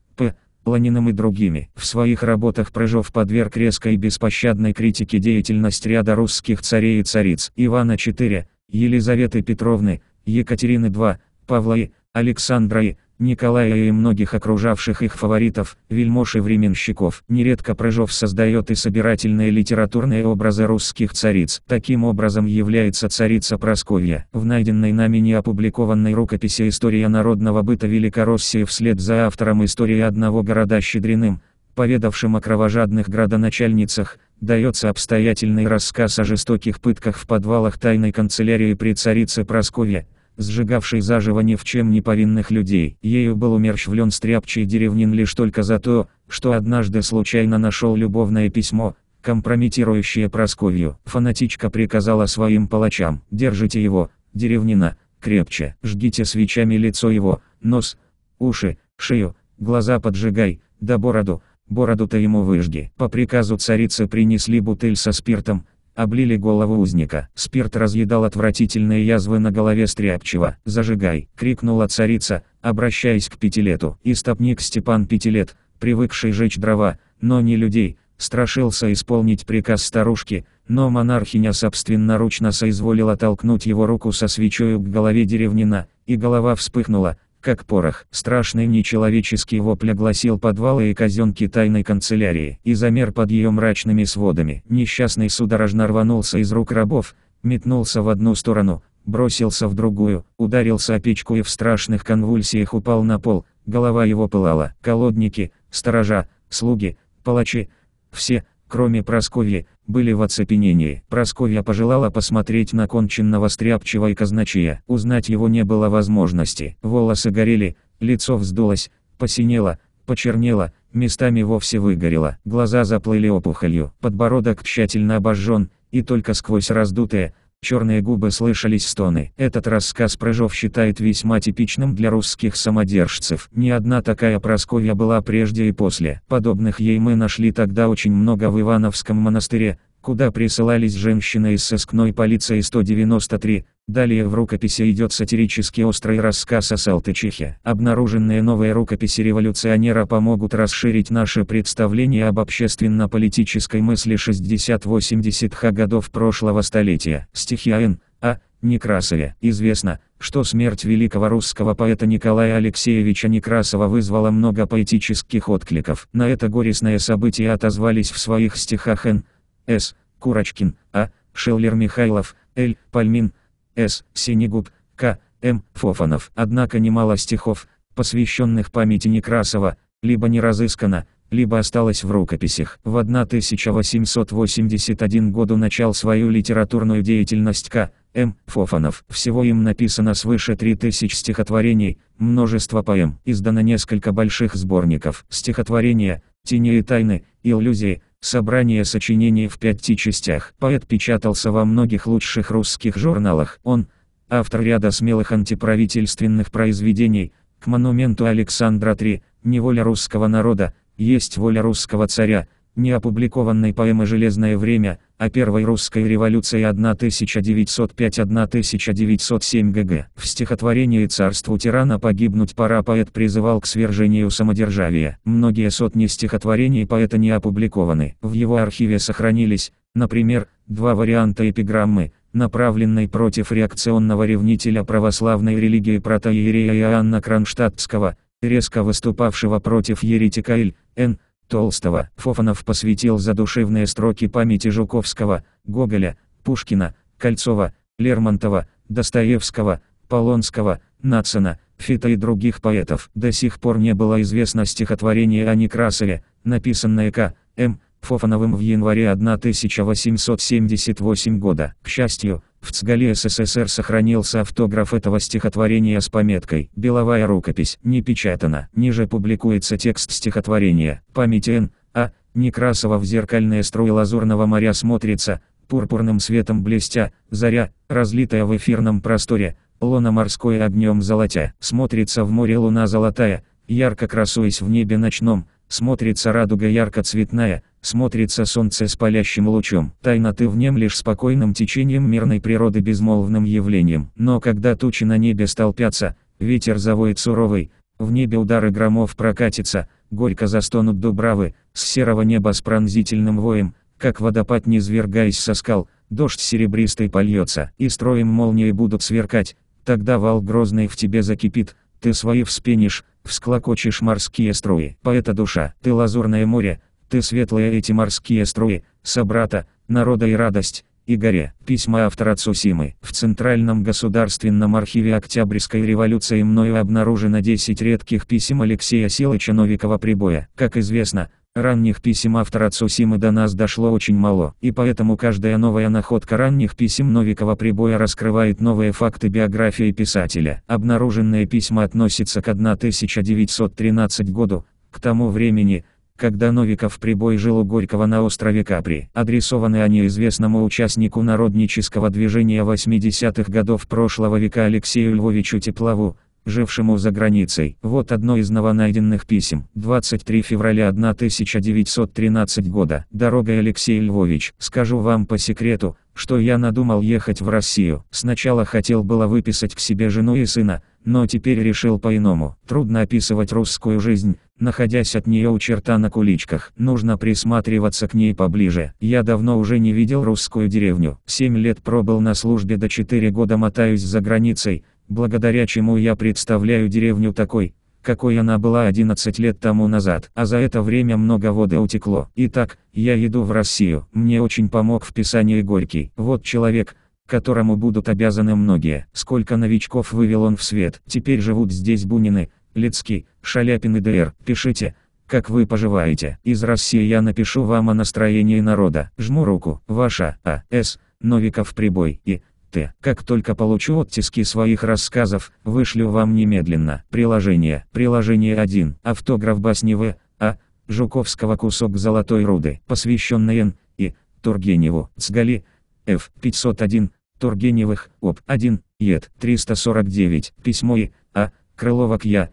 Ланиным и другими. В своих работах Прыжов подверг резкой и беспощадной критике деятельность ряда русских царей и цариц Ивана IV, Елизаветы Петровны, Екатерины II, Павла и Александра и Николая и многих окружавших их фаворитов, вельмож и временщиков. Нередко Прыжов создает и собирательные литературные образы русских цариц. Таким образом является царица Просковья. В найденной нами неопубликованной рукописи «История народного быта Великороссии» вслед за автором «Истории одного города Щедриным», поведавшим о кровожадных градоначальницах, дается обстоятельный рассказ о жестоких пытках в подвалах тайной канцелярии при царице Прасковье, сжигавший заживо ни в чем не повинных людей. Ею был умерщвлен стряпчий деревнин лишь только за то, что однажды случайно нашел любовное письмо, компрометирующее Просковью. Фанатичка приказала своим палачам «Держите его, деревнина, крепче, жгите свечами лицо его, нос, уши, шею, глаза поджигай, да бороду, бороду-то ему выжги». По приказу царицы принесли бутыль со спиртом, Облили голову узника. Спирт разъедал отвратительные язвы на голове Стряпчева. «Зажигай!» — крикнула царица, обращаясь к Пятилету. И стопник Степан Пятилет, привыкший жечь дрова, но не людей, страшился исполнить приказ старушки, но монархиня собственноручно соизволила толкнуть его руку со свечою к голове деревнина, и голова вспыхнула, как порох. Страшный нечеловеческий вопль огласил подвалы и казенки тайной канцелярии, и замер под ее мрачными сводами. Несчастный судорожно рванулся из рук рабов, метнулся в одну сторону, бросился в другую, ударился о печку и в страшных конвульсиях упал на пол, голова его пылала. Колодники, сторожа, слуги, палачи, все, кроме Просковьи, были в оцепенении. Просковья пожелала посмотреть на конченного стряпчего и казначея. Узнать его не было возможности. Волосы горели, лицо вздулось, посинело, почернело, местами вовсе выгорело. Глаза заплыли опухолью, подбородок тщательно обожжен, и только сквозь раздутые, Черные губы слышались стоны. Этот рассказ Прыжов считает весьма типичным для русских самодержцев. Ни одна такая Просковья была прежде и после. Подобных ей мы нашли тогда очень много в Ивановском монастыре, куда присылались женщины из сыскной полиции 193. Далее в рукописи идет сатирически острый рассказ о Салтычихе. Обнаруженные новые рукописи революционера помогут расширить наше представление об общественно-политической мысли 60-80-х годов прошлого столетия. Стихи А.Н. А. Некрасове. Известно, что смерть великого русского поэта Николая Алексеевича Некрасова вызвала много поэтических откликов. На это горестное событие отозвались в своих стихах Н. С. Курочкин, А. Шеллер Михайлов, Л. Пальмин, С. Синегуб, К. М. Фофанов. Однако немало стихов, посвященных памяти Некрасова, либо не разыскано, либо осталось в рукописях. В 1881 году начал свою литературную деятельность К. М. Фофанов. Всего им написано свыше 3000 стихотворений, множество поэм. Издано несколько больших сборников. Стихотворения, «Тени и тайны», «Иллюзии», Собрание сочинений в пяти частях. Поэт печатался во многих лучших русских журналах. Он – автор ряда смелых антиправительственных произведений. К монументу Александра III «Неволя русского народа», «Есть воля русского царя», неопубликованной поэмы «Железное время» о Первой русской революции 1905-1907 г.г. В стихотворении «Царству тирана погибнуть пора» поэт призывал к свержению самодержавия. Многие сотни стихотворений поэта не опубликованы. В его архиве сохранились, например, два варианта эпиграммы, направленной против реакционного ревнителя православной религии протоиерея Иоанна Кронштадтского, резко выступавшего против еретика Иль, Н. Толстого, Фофанов посвятил задушевные строки памяти Жуковского, Гоголя, Пушкина, Кольцова, Лермонтова, Достоевского, Полонского, Нацена, Фита и других поэтов. До сих пор не было известно стихотворение о Некрасове, написанное К. М. Фофановым в январе 1878 года. К счастью, в Цгале СССР сохранился автограф этого стихотворения с пометкой «Беловая рукопись». Не печатана. Ниже публикуется текст стихотворения. Память Н. А. Некрасова в зеркальные струи лазурного моря смотрится, пурпурным светом блестя, заря, разлитая в эфирном просторе, луна морское огнем золотя. Смотрится в море луна золотая, ярко красуясь в небе ночном, смотрится радуга ярко-цветная, смотрится солнце с палящим лучом. тайна ты в нем лишь спокойным течением мирной природы безмолвным явлением. Но когда тучи на небе столпятся, ветер завоет суровый, в небе удары громов прокатятся, горько застонут дубравы, с серого неба с пронзительным воем, как водопад не низвергаясь со скал, дождь серебристый польется, и строем молнии будут сверкать, тогда вал грозный в тебе закипит, ты свои вспенишь, всклокочешь морские струи. Поэта душа, ты лазурное море, ты светлые эти морские струи, собрата, народа и радость, и горе. Письма автора Цусимы. В Центральном государственном архиве Октябрьской революции мною обнаружено 10 редких писем Алексея Силыча Новикова-Прибоя. Как известно, Ранних писем автора Цусимы до нас дошло очень мало, и поэтому каждая новая находка ранних писем Новикова Прибоя раскрывает новые факты биографии писателя. Обнаруженные письма относятся к 1913 году, к тому времени, когда Новиков прибой жил у Горького на острове Капри. Адресованы они известному участнику народнического движения 80-х годов прошлого века Алексею Львовичу Теплову, жившему за границей. Вот одно из новонайденных писем. 23 февраля 1913 года. Дорогой Алексей Львович, скажу вам по секрету, что я надумал ехать в Россию. Сначала хотел было выписать к себе жену и сына, но теперь решил по-иному. Трудно описывать русскую жизнь, находясь от нее у черта на куличках, нужно присматриваться к ней поближе. Я давно уже не видел русскую деревню. Семь лет пробыл на службе до четыре года мотаюсь за границей, благодаря чему я представляю деревню такой, какой она была 11 лет тому назад, а за это время много воды утекло. Итак, я иду в Россию. Мне очень помог в писании Горький. Вот человек, которому будут обязаны многие. Сколько новичков вывел он в свет. Теперь живут здесь Бунины, Лицкий, Шаляпин и ДР, пишите, как вы поживаете. Из России я напишу вам о настроении народа. Жму руку, ваша, А. С. Новиков Прибой и Т. Как только получу оттиски своих рассказов, вышлю вам немедленно. Приложение. Приложение 1. Автограф басни В. А. Жуковского кусок золотой руды, посвященный Н. И. Тургеневу. Цгали. Ф. 501. Тургеневых. Об. 1. Ед. 349. Письмо И. А. Крыловок Я.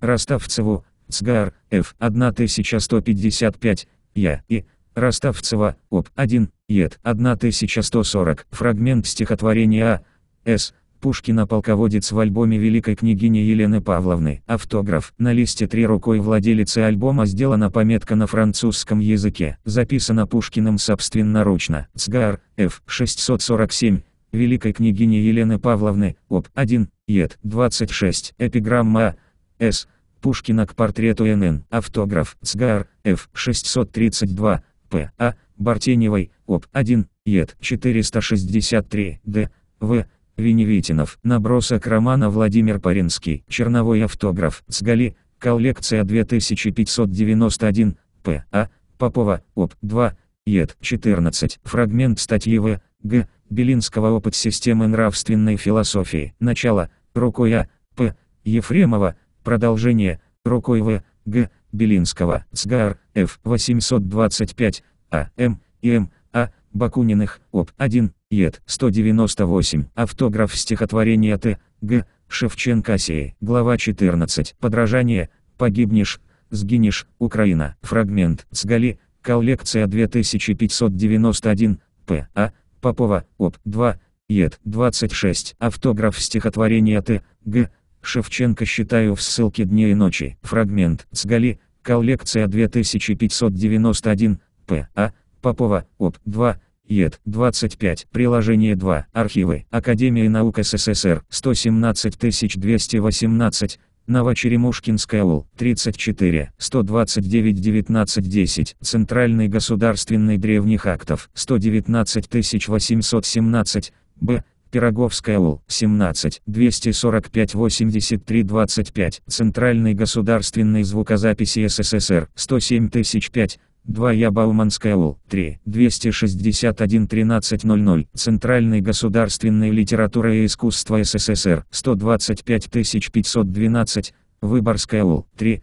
Роставцеву, ЦГАР, F1155, Я и Роставцева, ОП-1, ЕД-1140, фрагмент стихотворения А. С. Пушкина полководец в альбоме великой княгини Елены Павловны. Автограф. На листе три рукой владелицы альбома сделана пометка на французском языке. Записано Пушкиным собственноручно. ЦГАР, F647, великой княгини Елены Павловны, ОП-1, ЕД-26, эпиграмма А. С. Пушкина к портрету НН. Автограф. Сгар. Ф. 632. П. А. Бартеневой. Об. 1. Ед. 463. Д. В. Веневитинов. Набросок романа Владимир Паринский. Черновой автограф. Сгали. Коллекция 2591. П. А. Попова. Об. 2. Ед. 14. Фрагмент статьи В. Г. Белинского «Опыт системы нравственной философии». Начало. Рукой А. П. Ефремова. Продолжение. Рокоева, Г. Белинского, СГАР, Ф. 825, А. М. И М. А. Бакуниных, ОП. 1. ЕД. 198. Автограф стихотворения Т. Г. Шевченко Осеи. Глава 14. Подражание. Погибнешь, сгинешь, Украина. Фрагмент. Сгали. Коллекция 2591. П. А. Попова. ОП. 2. ЕД. 26. Автограф стихотворения Т. Г. Шевченко считаю в ссылке дни и ночи. Фрагмент. Сгали. Коллекция 2591. П. А. Попова. Оп. 2. ЕД. 25. Приложение 2. Архивы. Академии наук СССР. 117218. Новочеремушкинская УЛ, 34, 129 19 10, Центральный государственный древних актов, 119 817, Б, Пироговская УЛ, 17, 245 83 25, Центральный государственный звукозаписи СССР, 107 005, 2 Я Бауманская УЛ, 3, 261 1300, Центральный государственный литература и искусство СССР, 125 512, Выборская УЛ, 3,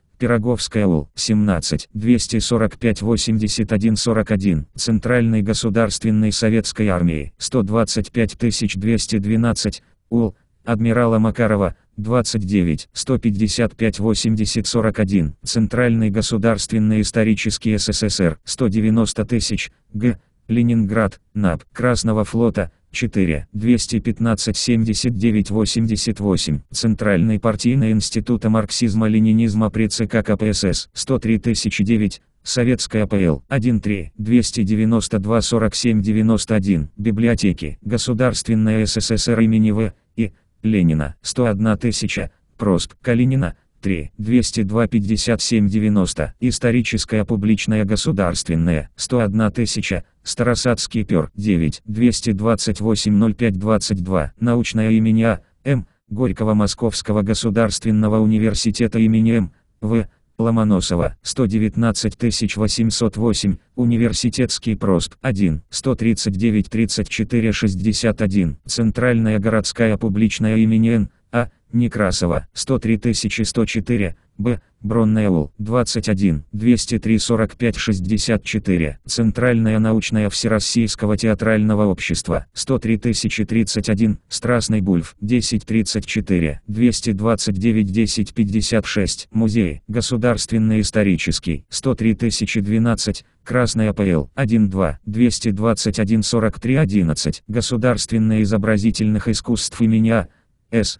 Пироговская Л, 17, 245 81 41, Центральной Государственной Советской Армии, 125 212, УЛ, адмирала Макарова, 29, 155 80 41, Центральный Государственный Исторический СССР, 190 тысяч, Г, Ленинград, НАП, Красного флота, 4. 215 79 88. Центральный партийный института марксизма-ленинизма при ЦК КПСС. 103 009. Советская ПЛ АПЛ. 1.3. 292 47 91. Библиотеки. Государственная СССР имени В. И. Ленина. 101 тысяча. Проск. Калинина. 3, 202 57 90, историческое публичное государственное, 101 тысяча, Старосадский пер, 9, 228 05 22, научное имени А, М, Горького Московского государственного университета имени М, В, Ломоносова, 119 808, Университетский просп, 1, 139 34 61, Центральная городская публичная имени Н, Некрасова, 103 104, Б, Броннелл, 21, 203 45 64, Центральная научная Всероссийского театрального общества, 103 031, Страстный Бульф, 1034, 229 10 56, Музей, Государственный исторический, 103 012, Красная ПЛ, 12, 221 43 11, Государственный изобразительных искусств имени А, С,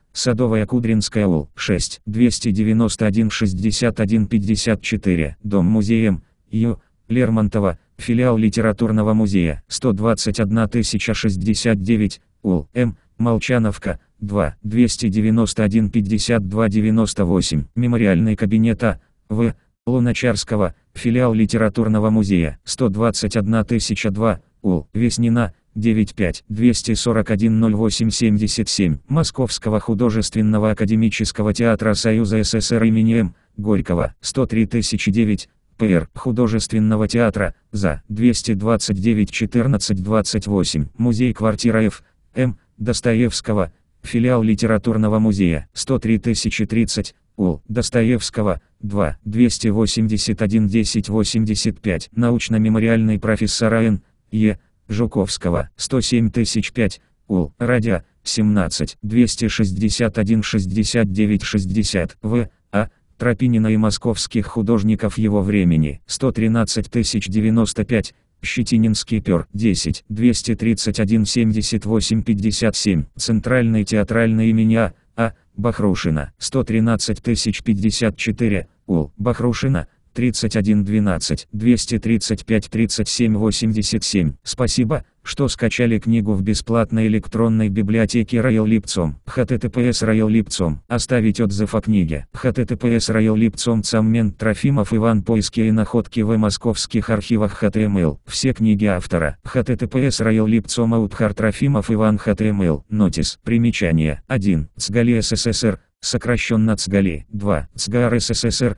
Садовая Кудринская ул. 6, 291 61 54, Дом-музеем, Ю, Лермонтова, филиал Литературного музея, 121 069, УЛ, М, Молчановка, 2, 291 52 98, Мемориальный кабинет А, В, Луначарского, филиал Литературного музея, 121 002, УЛ, Веснина, 95 241 08 77 Московского художественного академического театра Союза ССР имени М. Горького 103 009 ПР художественного театра за 229 14 28 Музей квартира Ф. М. Достоевского филиал литературного музея 103 030 Ул. Достоевского, 2, 281 10 85, научно-мемориальный профессор а Н. Е. Жуковского, 107005 УЛ, Радио, 17, 261 69 60, В, А, Тропинина и московских художников его времени, 113 тысяч Щетининский пер, 10, 231 78 57, Центральный театральный имени А, А, Бахрушина, 113 тысяч УЛ, Бахрушина, 31 12 235 37 87. Спасибо, что скачали книгу в бесплатной электронной библиотеке RailLipcom. HTTPS Липцом Оставить отзыв о книге. HTTPS Липцом Цаммен Трофимов Иван Поиски и находки в московских архивах HTML. Все книги автора. HTTPS Липцом Аутхар Трофимов Иван HTML. Нотис. Примечание. 1. Цгали СССР. Сокращенно Цгали. 2. Цгар СССР.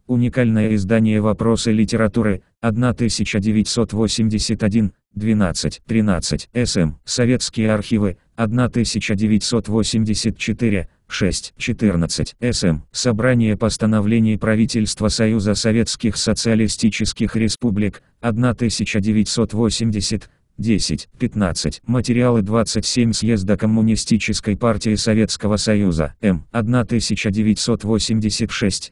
Уникальное издание «Вопросы литературы» 1981, 12, 13, СМ, Советские архивы 1984, 6, 14, СМ, Собрание постановлений правительства Союза Советских Социалистических Республик 1980, 10, 15, материалы 27 съезда Коммунистической партии Советского Союза, М, эм, 1986,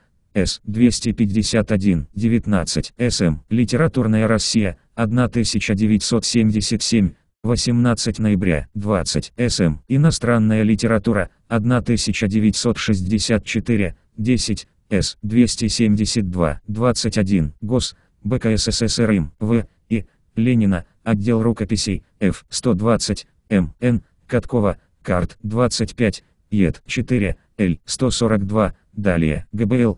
С-251-19, СМ, Литературная Россия, 1977, 18 ноября, 20, СМ, Иностранная литература, 1964, 10, С-272, 21, Гос, БК СССР им, В, И, Ленина, отдел рукописей, Ф, 120, М, Н, Каткова, Карт, 25, ЕД, 4, Л, 142, далее, ГБЛ,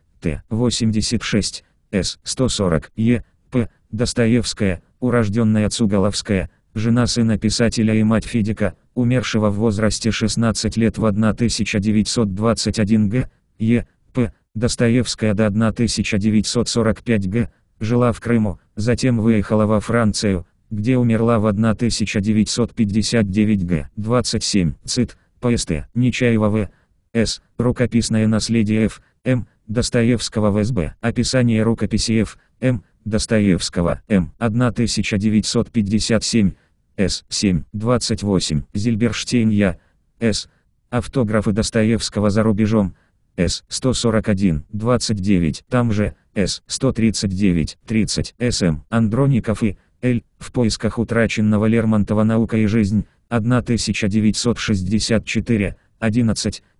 Т-86, С-140, Е, П, Достоевская, урожденная Цуголовская, жена сына писателя и мать Федика, умершего в возрасте 16 лет в 1921 г. Е. П. Достоевская до 1945 г. Жила в Крыму, затем выехала во Францию, где умерла в 1959 г. 27. Цит. ПСТ. Нечаева В. С. Рукописное наследие Ф. М. Достоевского в СБ. Описание рукописи Ф. М. Достоевского. М. 1957. С. 7. 28. Зильберштейн Я. С. Автографы Достоевского за рубежом. С. 141. 29. Там же. С. 139. 30. С.М. Андроников и. Л. В поисках утраченного Лермонтова «Наука и жизнь», 1964, 11,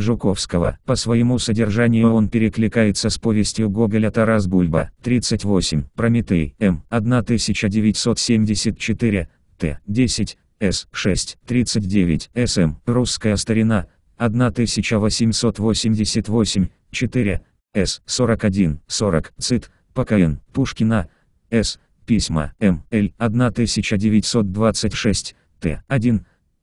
Жуковского. По своему содержанию он перекликается с повестью Гоголя Тарас Бульба, 38, Прометей, М, 1974, Т, 10, С, 6, 39, СМ, Русская старина, 1888, 4, С, 41, 40, Цит, ПКН, Пушкина, С, Письма, М, Л, 1926, Т, 1,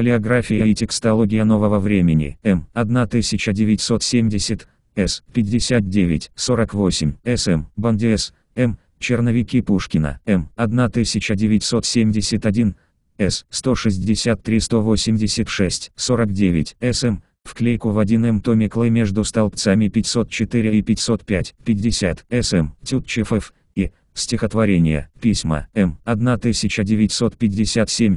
Палеография и текстология нового времени. М. 1970. С. 59. 48. С.М. Бандес. М. Черновики Пушкина. М. 1971. С. 163-186. 49. С.М. Вклейку в 1М томик между столбцами 504 и 505. 50. С.М. Тютчев И. Стихотворение. Письма. М. 1957.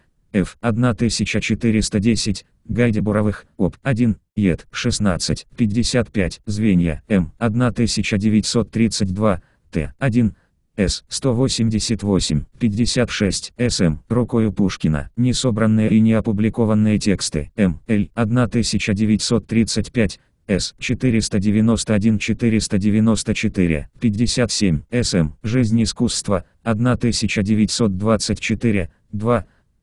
F 1410, гайде буровых, ОП 1, ЕД 55 звенья М 1932, Т 1, С 188, 56, СМ, рукою Пушкина, несобранные и не опубликованные тексты, М, Л 1935, с 491-494, 57, СМ, Жизнь искусства, 1924, 2,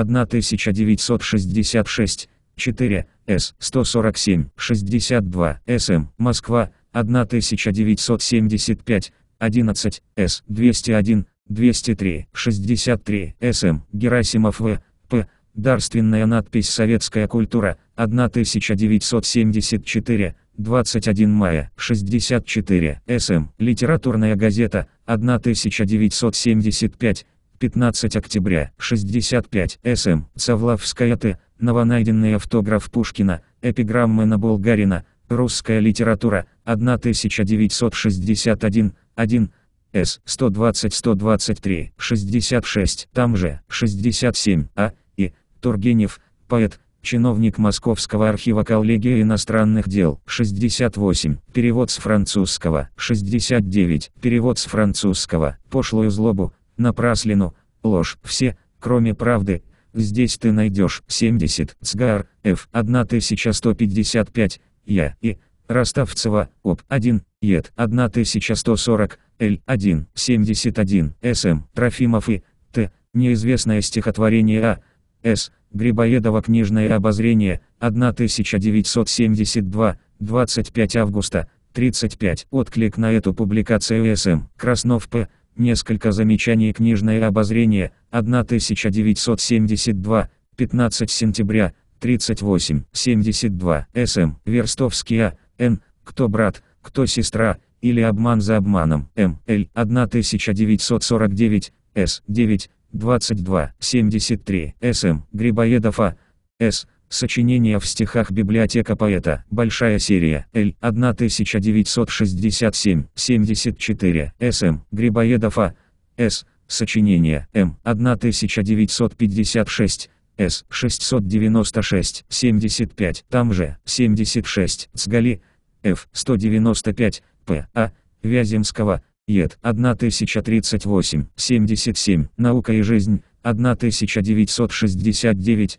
1966, 4, С, 147, 62, СМ, Москва, 1975, 11, С, 201, 203, 63, СМ, Герасимов В, П, Дарственная надпись «Советская культура», 1974, 21 мая, 64, СМ, эм, Литературная газета, 1975, 15 октября, 65, СМ, Савлавская Т, новонайденный автограф Пушкина, эпиграммы на Болгарина русская литература, 1961, 1, С, 120-123, 66, там же, 67, А, и, Тургенев, поэт, чиновник Московского архива коллегии иностранных дел, 68, перевод с французского, 69, перевод с французского, пошлую злобу, напраслину, ложь, все, кроме правды, здесь ты найдешь 70, сгар Ф, 1155, Я, И, Роставцева, ОП, 1, ЕД, 1140, Л, 1, 71, СМ, Трофимов И, Т, неизвестное стихотворение А, С, Грибоедова книжное обозрение, 1972, 25 августа, 35. Отклик на эту публикацию СМ, эм, Краснов П, Несколько замечаний книжное обозрение, 1972, 15 сентября, 38, 72, СМ, Верстовский А, Н, кто брат, кто сестра, или обман за обманом, М, Л, 1949, С, 9, 22, 73, СМ, Грибоедов А, С, Сочинение в стихах библиотека поэта. Большая серия. Л. 1967-74. С.М. Грибоедов А. С. Сочинение. М. 1956. С. 696-75. Там же. 76. Цгали. Ф. 195. П. А. Вяземского. Ед. 1038-77. Наука и жизнь. 1969.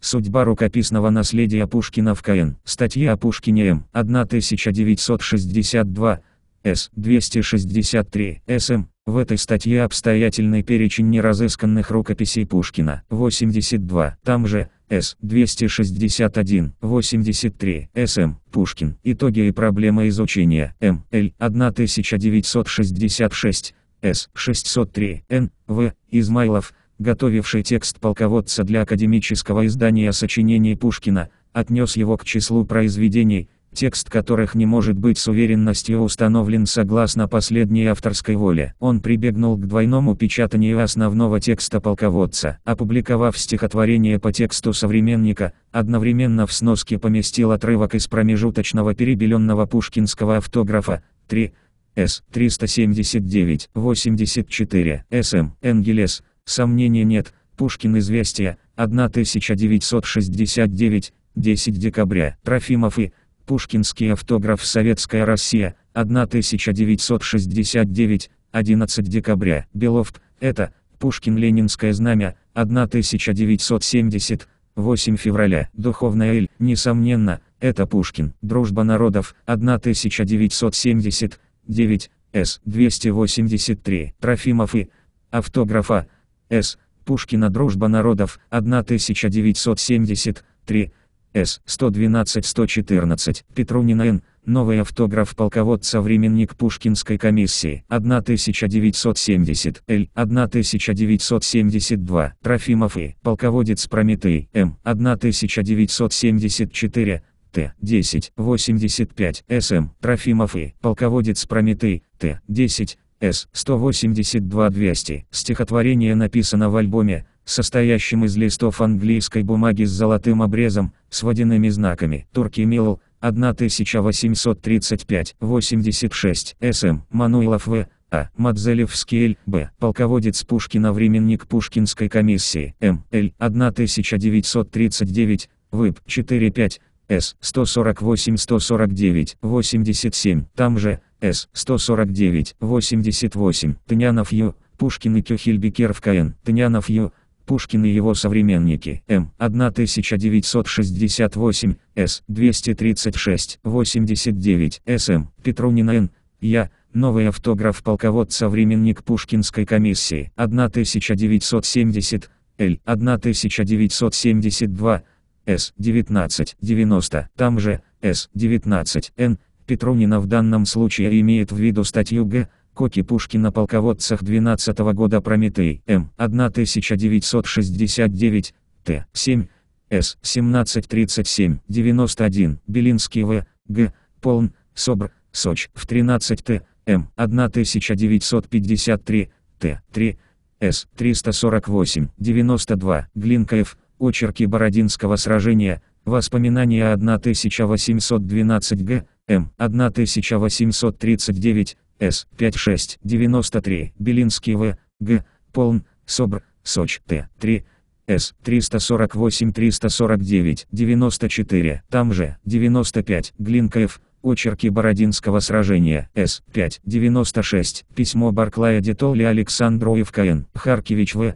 Судьба рукописного наследия Пушкина в КН. Статья о Пушкине М. 1962. С. 263. СМ. В этой статье обстоятельный перечень неразысканных рукописей Пушкина. 82. Там же. С. 261. 83. СМ. Пушкин. Итоги и проблемы изучения. М. Л. 1966. С. 603. Н. В. Измайлов готовивший текст полководца для академического издания сочинений Пушкина, отнес его к числу произведений, текст которых не может быть с уверенностью установлен согласно последней авторской воле. Он прибегнул к двойному печатанию основного текста полководца. Опубликовав стихотворение по тексту современника, одновременно в сноске поместил отрывок из промежуточного перебеленного пушкинского автографа 3 С 379 84 СМ Энгелес Сомнений нет, Пушкин «Известия», 1969, 10 декабря. Трофимов и Пушкинский автограф «Советская Россия», 1969, 11 декабря. Беловт это, Пушкин «Ленинское знамя», 1970, 8 февраля. Духовная Иль, несомненно, это Пушкин. Дружба народов, 1979, С. 283. Трофимов и автографа, с. Пушкина «Дружба народов», 1973, С. 112-114, Петрунина Н. Новый автограф полководца-временник Пушкинской комиссии, 1970, Л. 1972, Трофимов И. Полководец Прометей, М. 1974, Т. 10, 85, СМ, Трофимов И. Полководец Прометей, Т. 10, с. 182-200. Стихотворение написано в альбоме, состоящем из листов английской бумаги с золотым обрезом, с водяными знаками. Турки Милл, 1835-86. С.М. Мануилов В. А. Мадзелевский Л. Б. Полководец Пушкина, временник Пушкинской комиссии. М. Л. 1939. ВИП 45. С. 148-149. 87. Там же. С. 149, 88, Тынянов Ю, Пушкин и Кюхельбекеров КН, Тынянов Ю, Пушкин и его современники, М. 1968, С. 236, 89, СМ, Петрунина Н. Я, новый автограф полководца современник Пушкинской комиссии, 1970, Л. 1972, С. 1990, там же, С. 19, Н. Петровнина в данном случае имеет в виду статью Г. Коки Пушкина полководцах 12 -го года Прометей М. 1969 Т. 7 С. 1737 91 Белинский В. Г. Полн. Собр. Соч. В 13 Т. М. 1953 Т. 3 С. 348 92 Глинкаев. Очерки Бородинского сражения Воспоминания 1812 Г, М, 1839, С, 5693, Белинский В, Г, Полн, Собр, Соч, Т, 3, С, 348-349, 94, там же, 95, Глинка Ф, Очерки Бородинского сражения, С, 5, 96, Письмо Барклая Детоли Александру Евкаин, Харкевич В,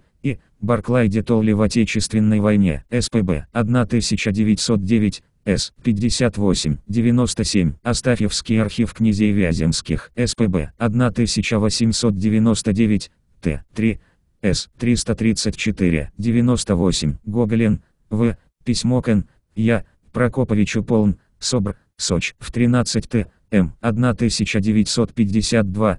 Барклай де Толли в Отечественной войне, СПБ, 1909, С. 58, 97, Астафьевский архив князей Вяземских, СПБ, 1899, Т. 3, С. 334, 98, Гоголин, В. Письмо Кн. Я. Прокоповичу Полн, СОБР, Соч, в 13 Т. М. 1952,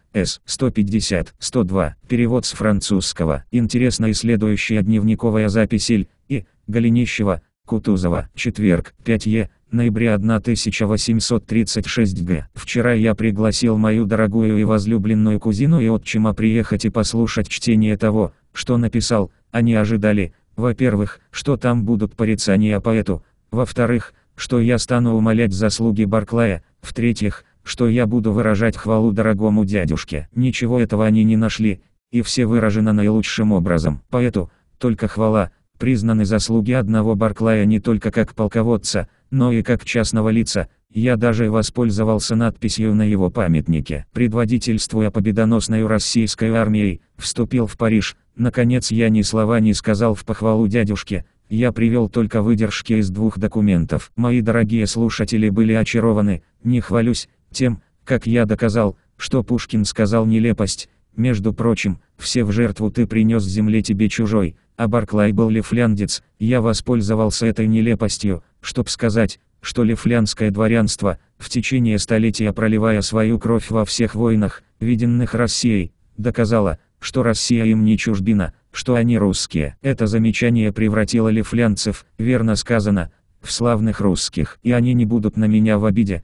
С-150-102, перевод с французского, интересная следующая дневниковая запись Иль, И, Голенищева, Кутузова, четверг, 5 Е, ноября 1836 Г. Вчера я пригласил мою дорогую и возлюбленную кузину и отчима приехать и послушать чтение того, что написал, они ожидали, во-первых, что там будут порицания поэту, во-вторых, что я стану умолять заслуги Барклая, в-третьих, что я буду выражать хвалу дорогому дядюшке. Ничего этого они не нашли, и все выражено наилучшим образом. Поэту, только хвала, признаны заслуги одного Барклая не только как полководца, но и как частного лица, я даже воспользовался надписью на его памятнике. Предводительствуя победоносной российской армией, вступил в Париж, наконец я ни слова не сказал в похвалу дядюшке, я привел только выдержки из двух документов. Мои дорогие слушатели были очарованы, не хвалюсь, тем, как я доказал, что Пушкин сказал нелепость, между прочим, все в жертву ты принес земле тебе чужой, а Барклай был лифляндец, я воспользовался этой нелепостью, чтоб сказать, что лифлянское дворянство, в течение столетия проливая свою кровь во всех войнах, виденных Россией, доказало, что Россия им не чужбина, что они русские. Это замечание превратило лифлянцев, верно сказано, в славных русских. И они не будут на меня в обиде,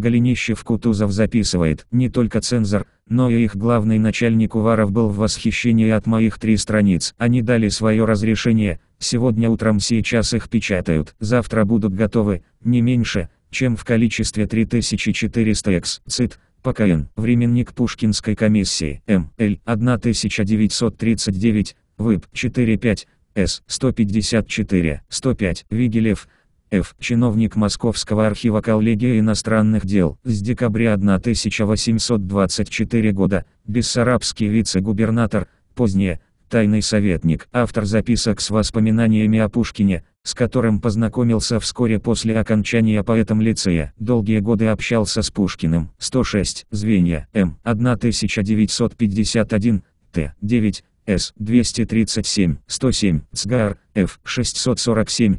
Голенищев-Кутузов записывает, не только цензор, но и их главный начальник Уваров был в восхищении от моих три страниц. Они дали свое разрешение, сегодня утром сейчас их печатают, завтра будут готовы, не меньше, чем в количестве 3400 экс. Цит. ПКН. Временник Пушкинской комиссии. М.Л. 1939. ВИП. 45. С. 154. 105. Вигелев. Ф. Чиновник Московского архива коллегии иностранных дел. С декабря 1824 года. Бессарабский вице-губернатор. Позднее. Тайный советник. Автор записок с воспоминаниями о Пушкине, с которым познакомился вскоре после окончания поэтом лицея. Долгие годы общался с Пушкиным. 106. Звенья. М. 1951. Т. 9. С. 237. 107. ЦГАР. Ф. 647.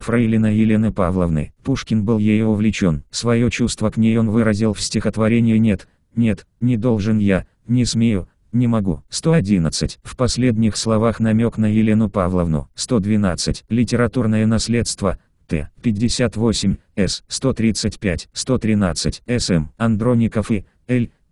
Фрейлина Елены Павловны. Пушкин был ею увлечен. Свое чувство к ней он выразил в стихотворении «Нет, нет, не должен я, не смею, не могу. 111. В последних словах намек на Елену Павловну. 112. Литературное наследство. Т. 58. С. 135. 113. С. М. Андроников и Л.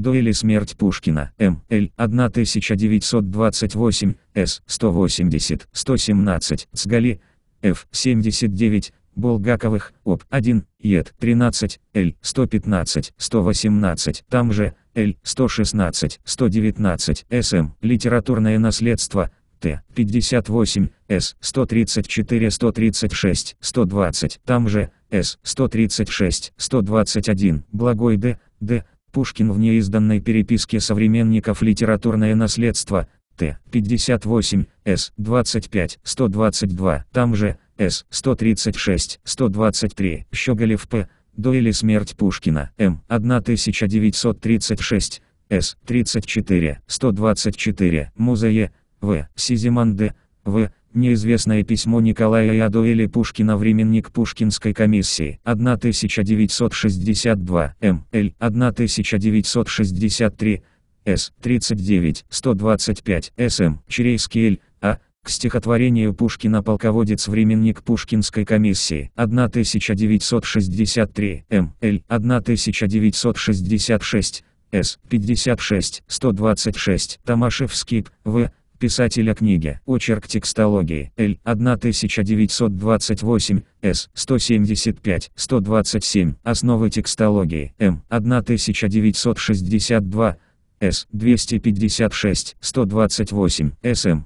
Дуэли смерть Пушкина, М. Л. 1928, С. 180, 117, Цгали, Ф. 79, Булгаковых, ОП. 1, ЕД. 13, Л. 115, 118, там же, Л. 116, 119, СМ. Литературное наследство, Т. 58, С. 134, 136, 120, там же, С. 136, 121, Благой Д. Д. Пушкин в неизданной переписке современников «Литературное наследство», Т. 58, С. 25, 122, там же, С. 136, 123, Щеголев П. До или смерть Пушкина, М. 1936, С. 34, 124, Музея. В. Сизиман Д. В. Неизвестное письмо Николая Яду или Пушкина Временник Пушкинской комиссии 1962 м л 1963 С. 39 125 С.М. Черейский Л. А. К стихотворению Пушкина полководец Временник Пушкинской комиссии 1963 м л 1966 С. 56 126 Тамашев В писателя книги «Очерк текстологии» Л. 1928, С. 175, 127, «Основы текстологии» М. 1962, С. 256, 128, СМ.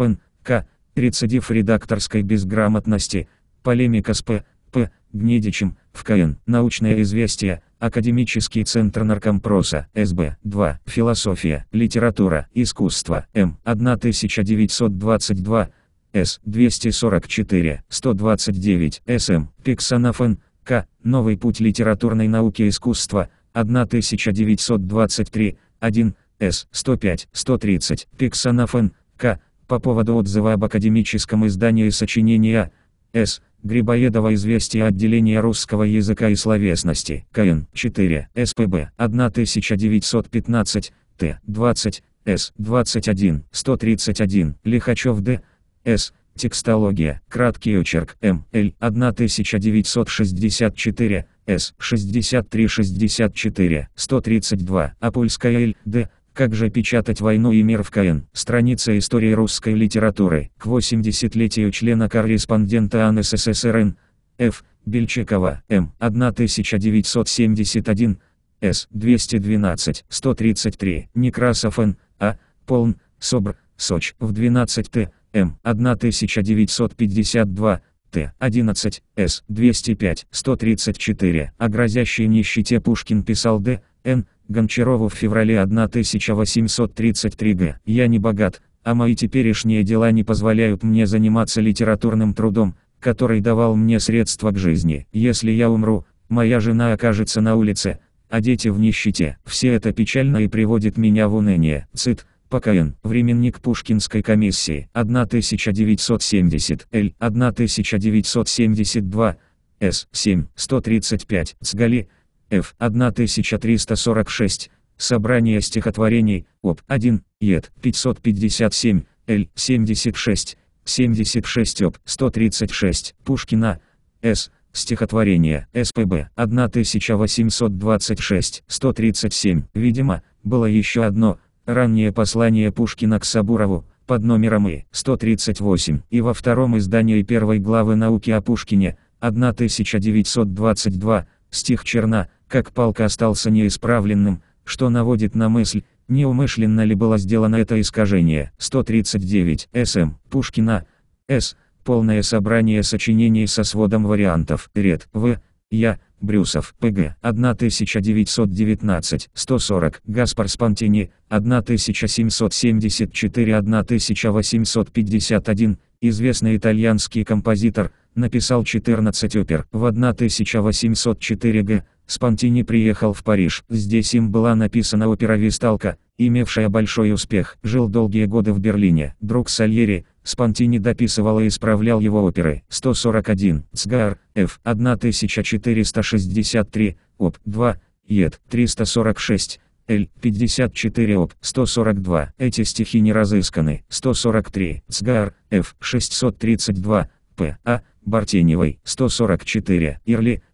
Н. К. Рецидив редакторской безграмотности, полемика с П. П. Гнедичем, в КН. Научное известие, Академический центр наркомпроса, СБ, 2, философия, литература, искусство, М, 1922, С, 244, 129, СМ, Пиксанафен, К, Новый путь литературной науки и искусства, 1923, 1, С, 105, 130, Пиксанафен, К, по поводу отзыва об академическом издании сочинения, с. Грибоедова Известия отделения русского языка и словесности». КН 4. СПБ 1915. Т. 20. С. 21. 131. Лихачев Д. С. Текстология. Краткий очерк. М. Л. 1964. С. 63-64. 132. Апульская Л. Д. Как же печатать «Войну и мир» в КН? Страница истории русской литературы. К 80-летию члена-корреспондента АН СССРН. Ф. Бельчикова. М. 1971. С. 212. 133. Некрасов Н. А. Полн. Собр. Соч. В 12 Т. М. 1952. Т. 11. С. 205. 134. О грозящей нищете Пушкин писал Д. Н. Гончарову в феврале 1833 г. «Я не богат, а мои теперешние дела не позволяют мне заниматься литературным трудом, который давал мне средства к жизни. Если я умру, моя жена окажется на улице, а дети в нищете. Все это печально и приводит меня в уныние. Цит, Покаян, временник Пушкинской комиссии, 1970, Л, 1972, С, 7, 135, Сгали, Ф. 1346. Собрание стихотворений. Об. 1. Ед. 557. Л. 76. 76 об. 136. Пушкина. С. Стихотворение. СПБ. 1826. 137. Видимо, было еще одно. Раннее послание Пушкина к Сабурову под номером И 138 и во втором издании первой главы науки о Пушкине 1922 стих Черна как палка остался неисправленным, что наводит на мысль, неумышленно ли было сделано это искажение. 139. СМ. Пушкина. С. Полное собрание сочинений со сводом вариантов. Ред. В. Я. Брюсов. ПГ. 1919. 140. Гаспар Спонтини. 1774-1851. Известный итальянский композитор. Написал 14 опер. В 1804 г. Спонтини приехал в Париж, здесь им была написана опера «Висталка», имевшая большой успех, жил долгие годы в Берлине, друг Сальери, Спонтини дописывал и исправлял его оперы, 141, Цгар, Ф, 1463, Оп, 2, Ед, 346, Л, 54 Об. 142, эти стихи не разысканы, 143, Цгар, Ф, 632, П, А, Бартеневой, 144, Ирли,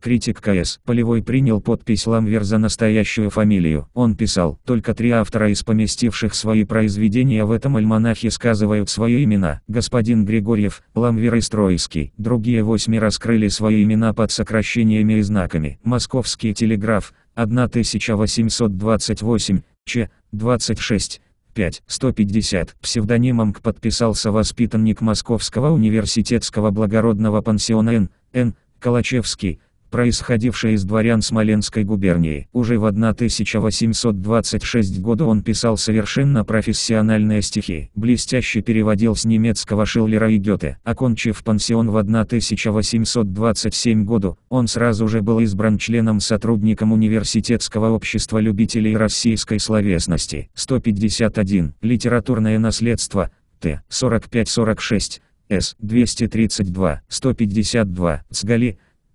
Критик КС Полевой принял подпись Ламвер за настоящую фамилию. Он писал, только три автора из поместивших свои произведения в этом альманахе сказывают свои имена. Господин Григорьев, Ламвер и Строевский. Другие восьми раскрыли свои имена под сокращениями и знаками. Московский телеграф, 1828, Ч, 26. 5. 150. Псевдонимом К подписался воспитанник Московского университетского благородного пансиона Н. Н. Калачевский, происходивший из дворян Смоленской губернии. Уже в 1826 году он писал совершенно профессиональные стихи, блестяще переводил с немецкого Шиллера и Гёте. Окончив пансион в 1827 году, он сразу же был избран членом-сотрудником Университетского общества любителей российской словесности. 151. Литературное наследство. Т. 45-46. С. 232. 152. Сгали.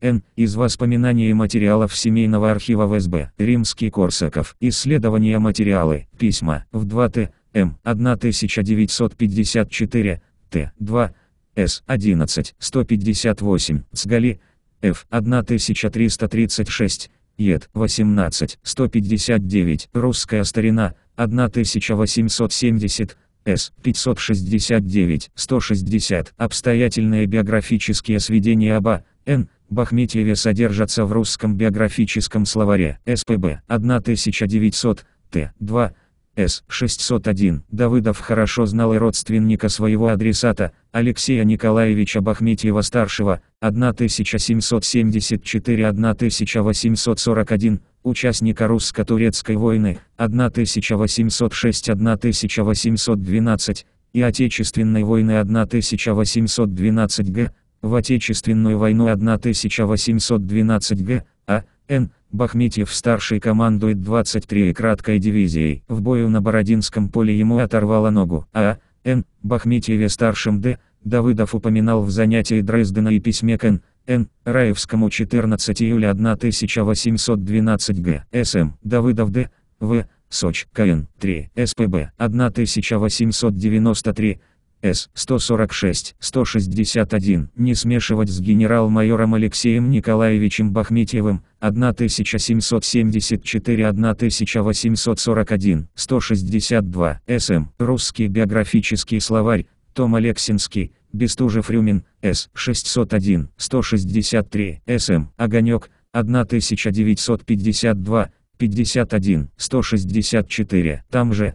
Н. Из воспоминаний и материалов Семейного архива ВСБ. Римский-Корсаков. Исследования материалы. Письма. В 2Т. М. 1954. Т. 2. С. 11. 158. Цгали. Ф. 1336. Ед. 18. 159. Русская старина. 1870. С. 569. 160. Обстоятельные биографические сведения об А. Н. Бахметьеве содержатся в русском биографическом словаре СПБ 1900 Т. 2. С. 601. Давыдов хорошо знал и родственника своего адресата, Алексея Николаевича Бахметьева-старшего, 1774-1841, участника русско-турецкой войны, 1806-1812, и Отечественной войны 1812 г в Отечественную войну 1812 г. А. Н. Бахметьев-старший командует 23-й краткой дивизией. В бою на Бородинском поле ему оторвало ногу. А. Н. Бахметьеве-старшим Д. Давыдов упоминал в занятии Дрездена и письме к Н. Н. Раевскому 14 июля 1812 г. С.М. Давыдов Д. В. Сочи. КН. 3. СПБ. 1893. С-146-161 не смешивать с генерал-майором Алексеем Николаевичем Бахметьевым, 1774-1841, 162, СМ, Русский биографический словарь, том Алексинский, Бестужев Рюмин, С-601, 163, СМ, Огонек, 1952, 51, 164, там же,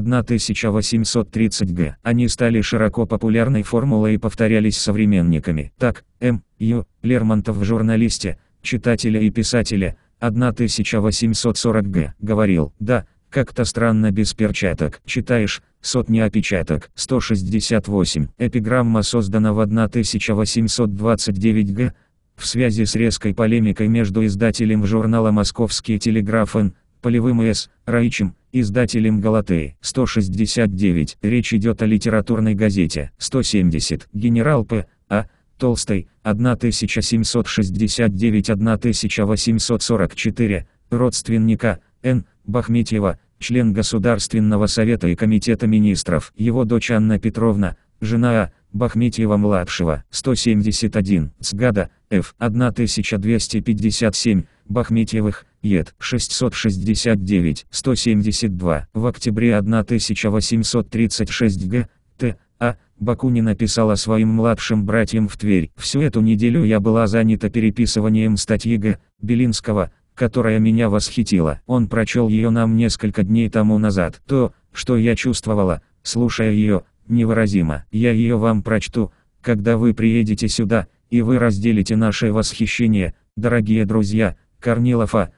1830Г. Они стали широко популярной формулой и повторялись современниками. Так, М. Ю. Лермонтов в журналисте, читателя и писателя, 1840Г, говорил, да, как-то странно без перчаток, читаешь, сотни опечаток, 168. Эпиграмма создана в 1829 г, в связи с резкой полемикой между издателем журнала «Московский телеграф» и Полевым С. Раичем, издателем Галатеи. 169. Речь идет о литературной газете. 170. Генерал П. А. Толстой. 1769-1844. Родственника. Н. Бахметьева. Член Государственного совета и комитета министров. Его дочь Анна Петровна. Жена А. Бахметьева-младшего, 171, Сгада, Ф, 1257, Бахметьевых, ЕД 669-172. В октябре 1836 г. Т. А. Бакунин написала своим младшим братьям в Тверь. Всю эту неделю я была занята переписыванием статьи Г. Белинского, которая меня восхитила. Он прочел ее нам несколько дней тому назад. То, что я чувствовала, слушая ее, невыразимо. Я ее вам прочту, когда вы приедете сюда, и вы разделите наше восхищение, дорогие друзья, Корнилов А.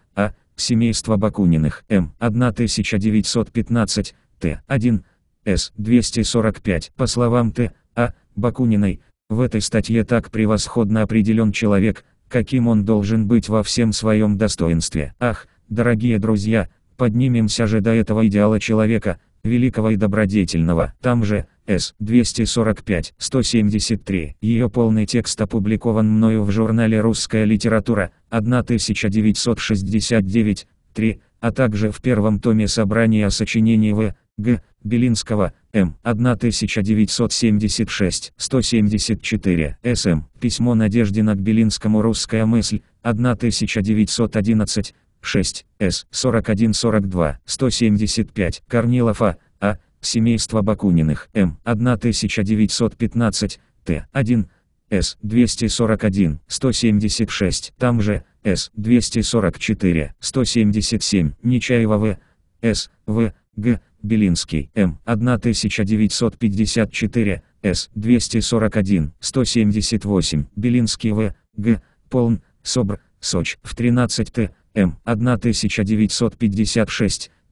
Семейство Бакуниных, М. 1915, Т. 1, С. 245. По словам Т. А. Бакуниной, в этой статье так превосходно определен человек, каким он должен быть во всем своем достоинстве. Ах, дорогие друзья, поднимемся же до этого идеала человека, великого и добродетельного. Там же, с-245-173. Ее полный текст опубликован мною в журнале «Русская литература» 1969, 3, а также в первом томе собрания сочинений В. Г. Белинского, М. 1976, 174, С.М. Письмо Надеждина к Белинскому «Русская мысль», 1911, 6, С. 41 42 175, Корнилов А. Семейство Бакуниных, М. 1915, Т. 1, С. 241, 176, там же, С. 244, 177, Нечаева В. С. В. Г. Белинский, М. 1954, С. 241, 178, Белинский В. Г. Полн, Собр, Соч. В 13 Т. М. 1956,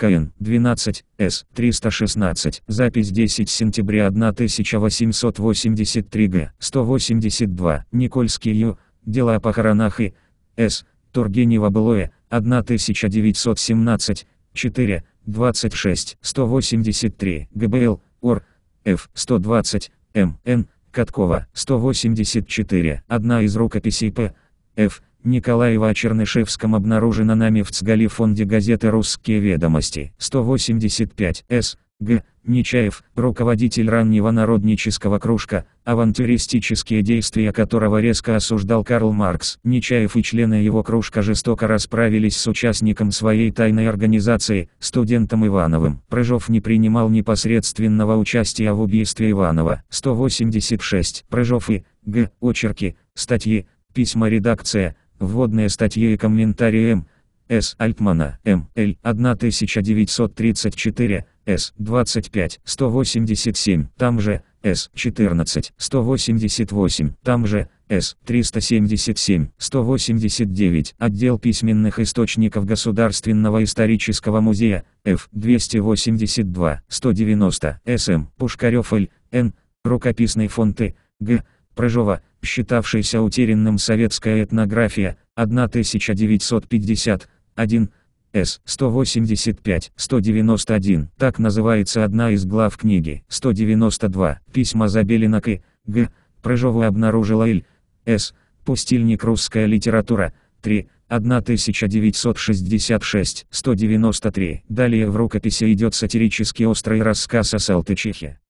КН 12 С 316, запись 10 сентября 1883 Г 182, Никольский Ю, дела о похоронах и С, Тургенева былое 1917, 4, 26, 183, ГБЛ, ОР, Ф 120, М, Н, Каткова, 184, одна из рукописей П, Ф, Николаева о Чернышевском обнаружено нами в ЦГАЛИ фонде газеты «Русские ведомости» 185 С. Г. Нечаев, руководитель раннего народнического кружка, авантюристические действия которого резко осуждал Карл Маркс. Нечаев и члены его кружка жестоко расправились с участником своей тайной организации, студентом Ивановым. Прыжов не принимал непосредственного участия в убийстве Иванова. 186. Прыжов и Г. Очерки, статьи, письма редакция, Вводные статьи и комментарии М. С. Альтмана, М. Л. 1934, С. 25, 187, там же, С. 14, 188, там же, С. 377, 189, отдел письменных источников Государственного исторического музея, Ф. 282, 190, С. М. Пушкарев Л. Н. Рукописные фонды, Г. Прыжова, считавшаяся утерянным советская этнография, 1951, С. 185, 191. Так называется одна из глав книги. 192. Письма Забелина к Г. Прыжову обнаружила Иль. С. Пустильник «Русская литература». 3. 1966. 193. Далее в рукописи идет сатирический острый рассказ о Салтычихе.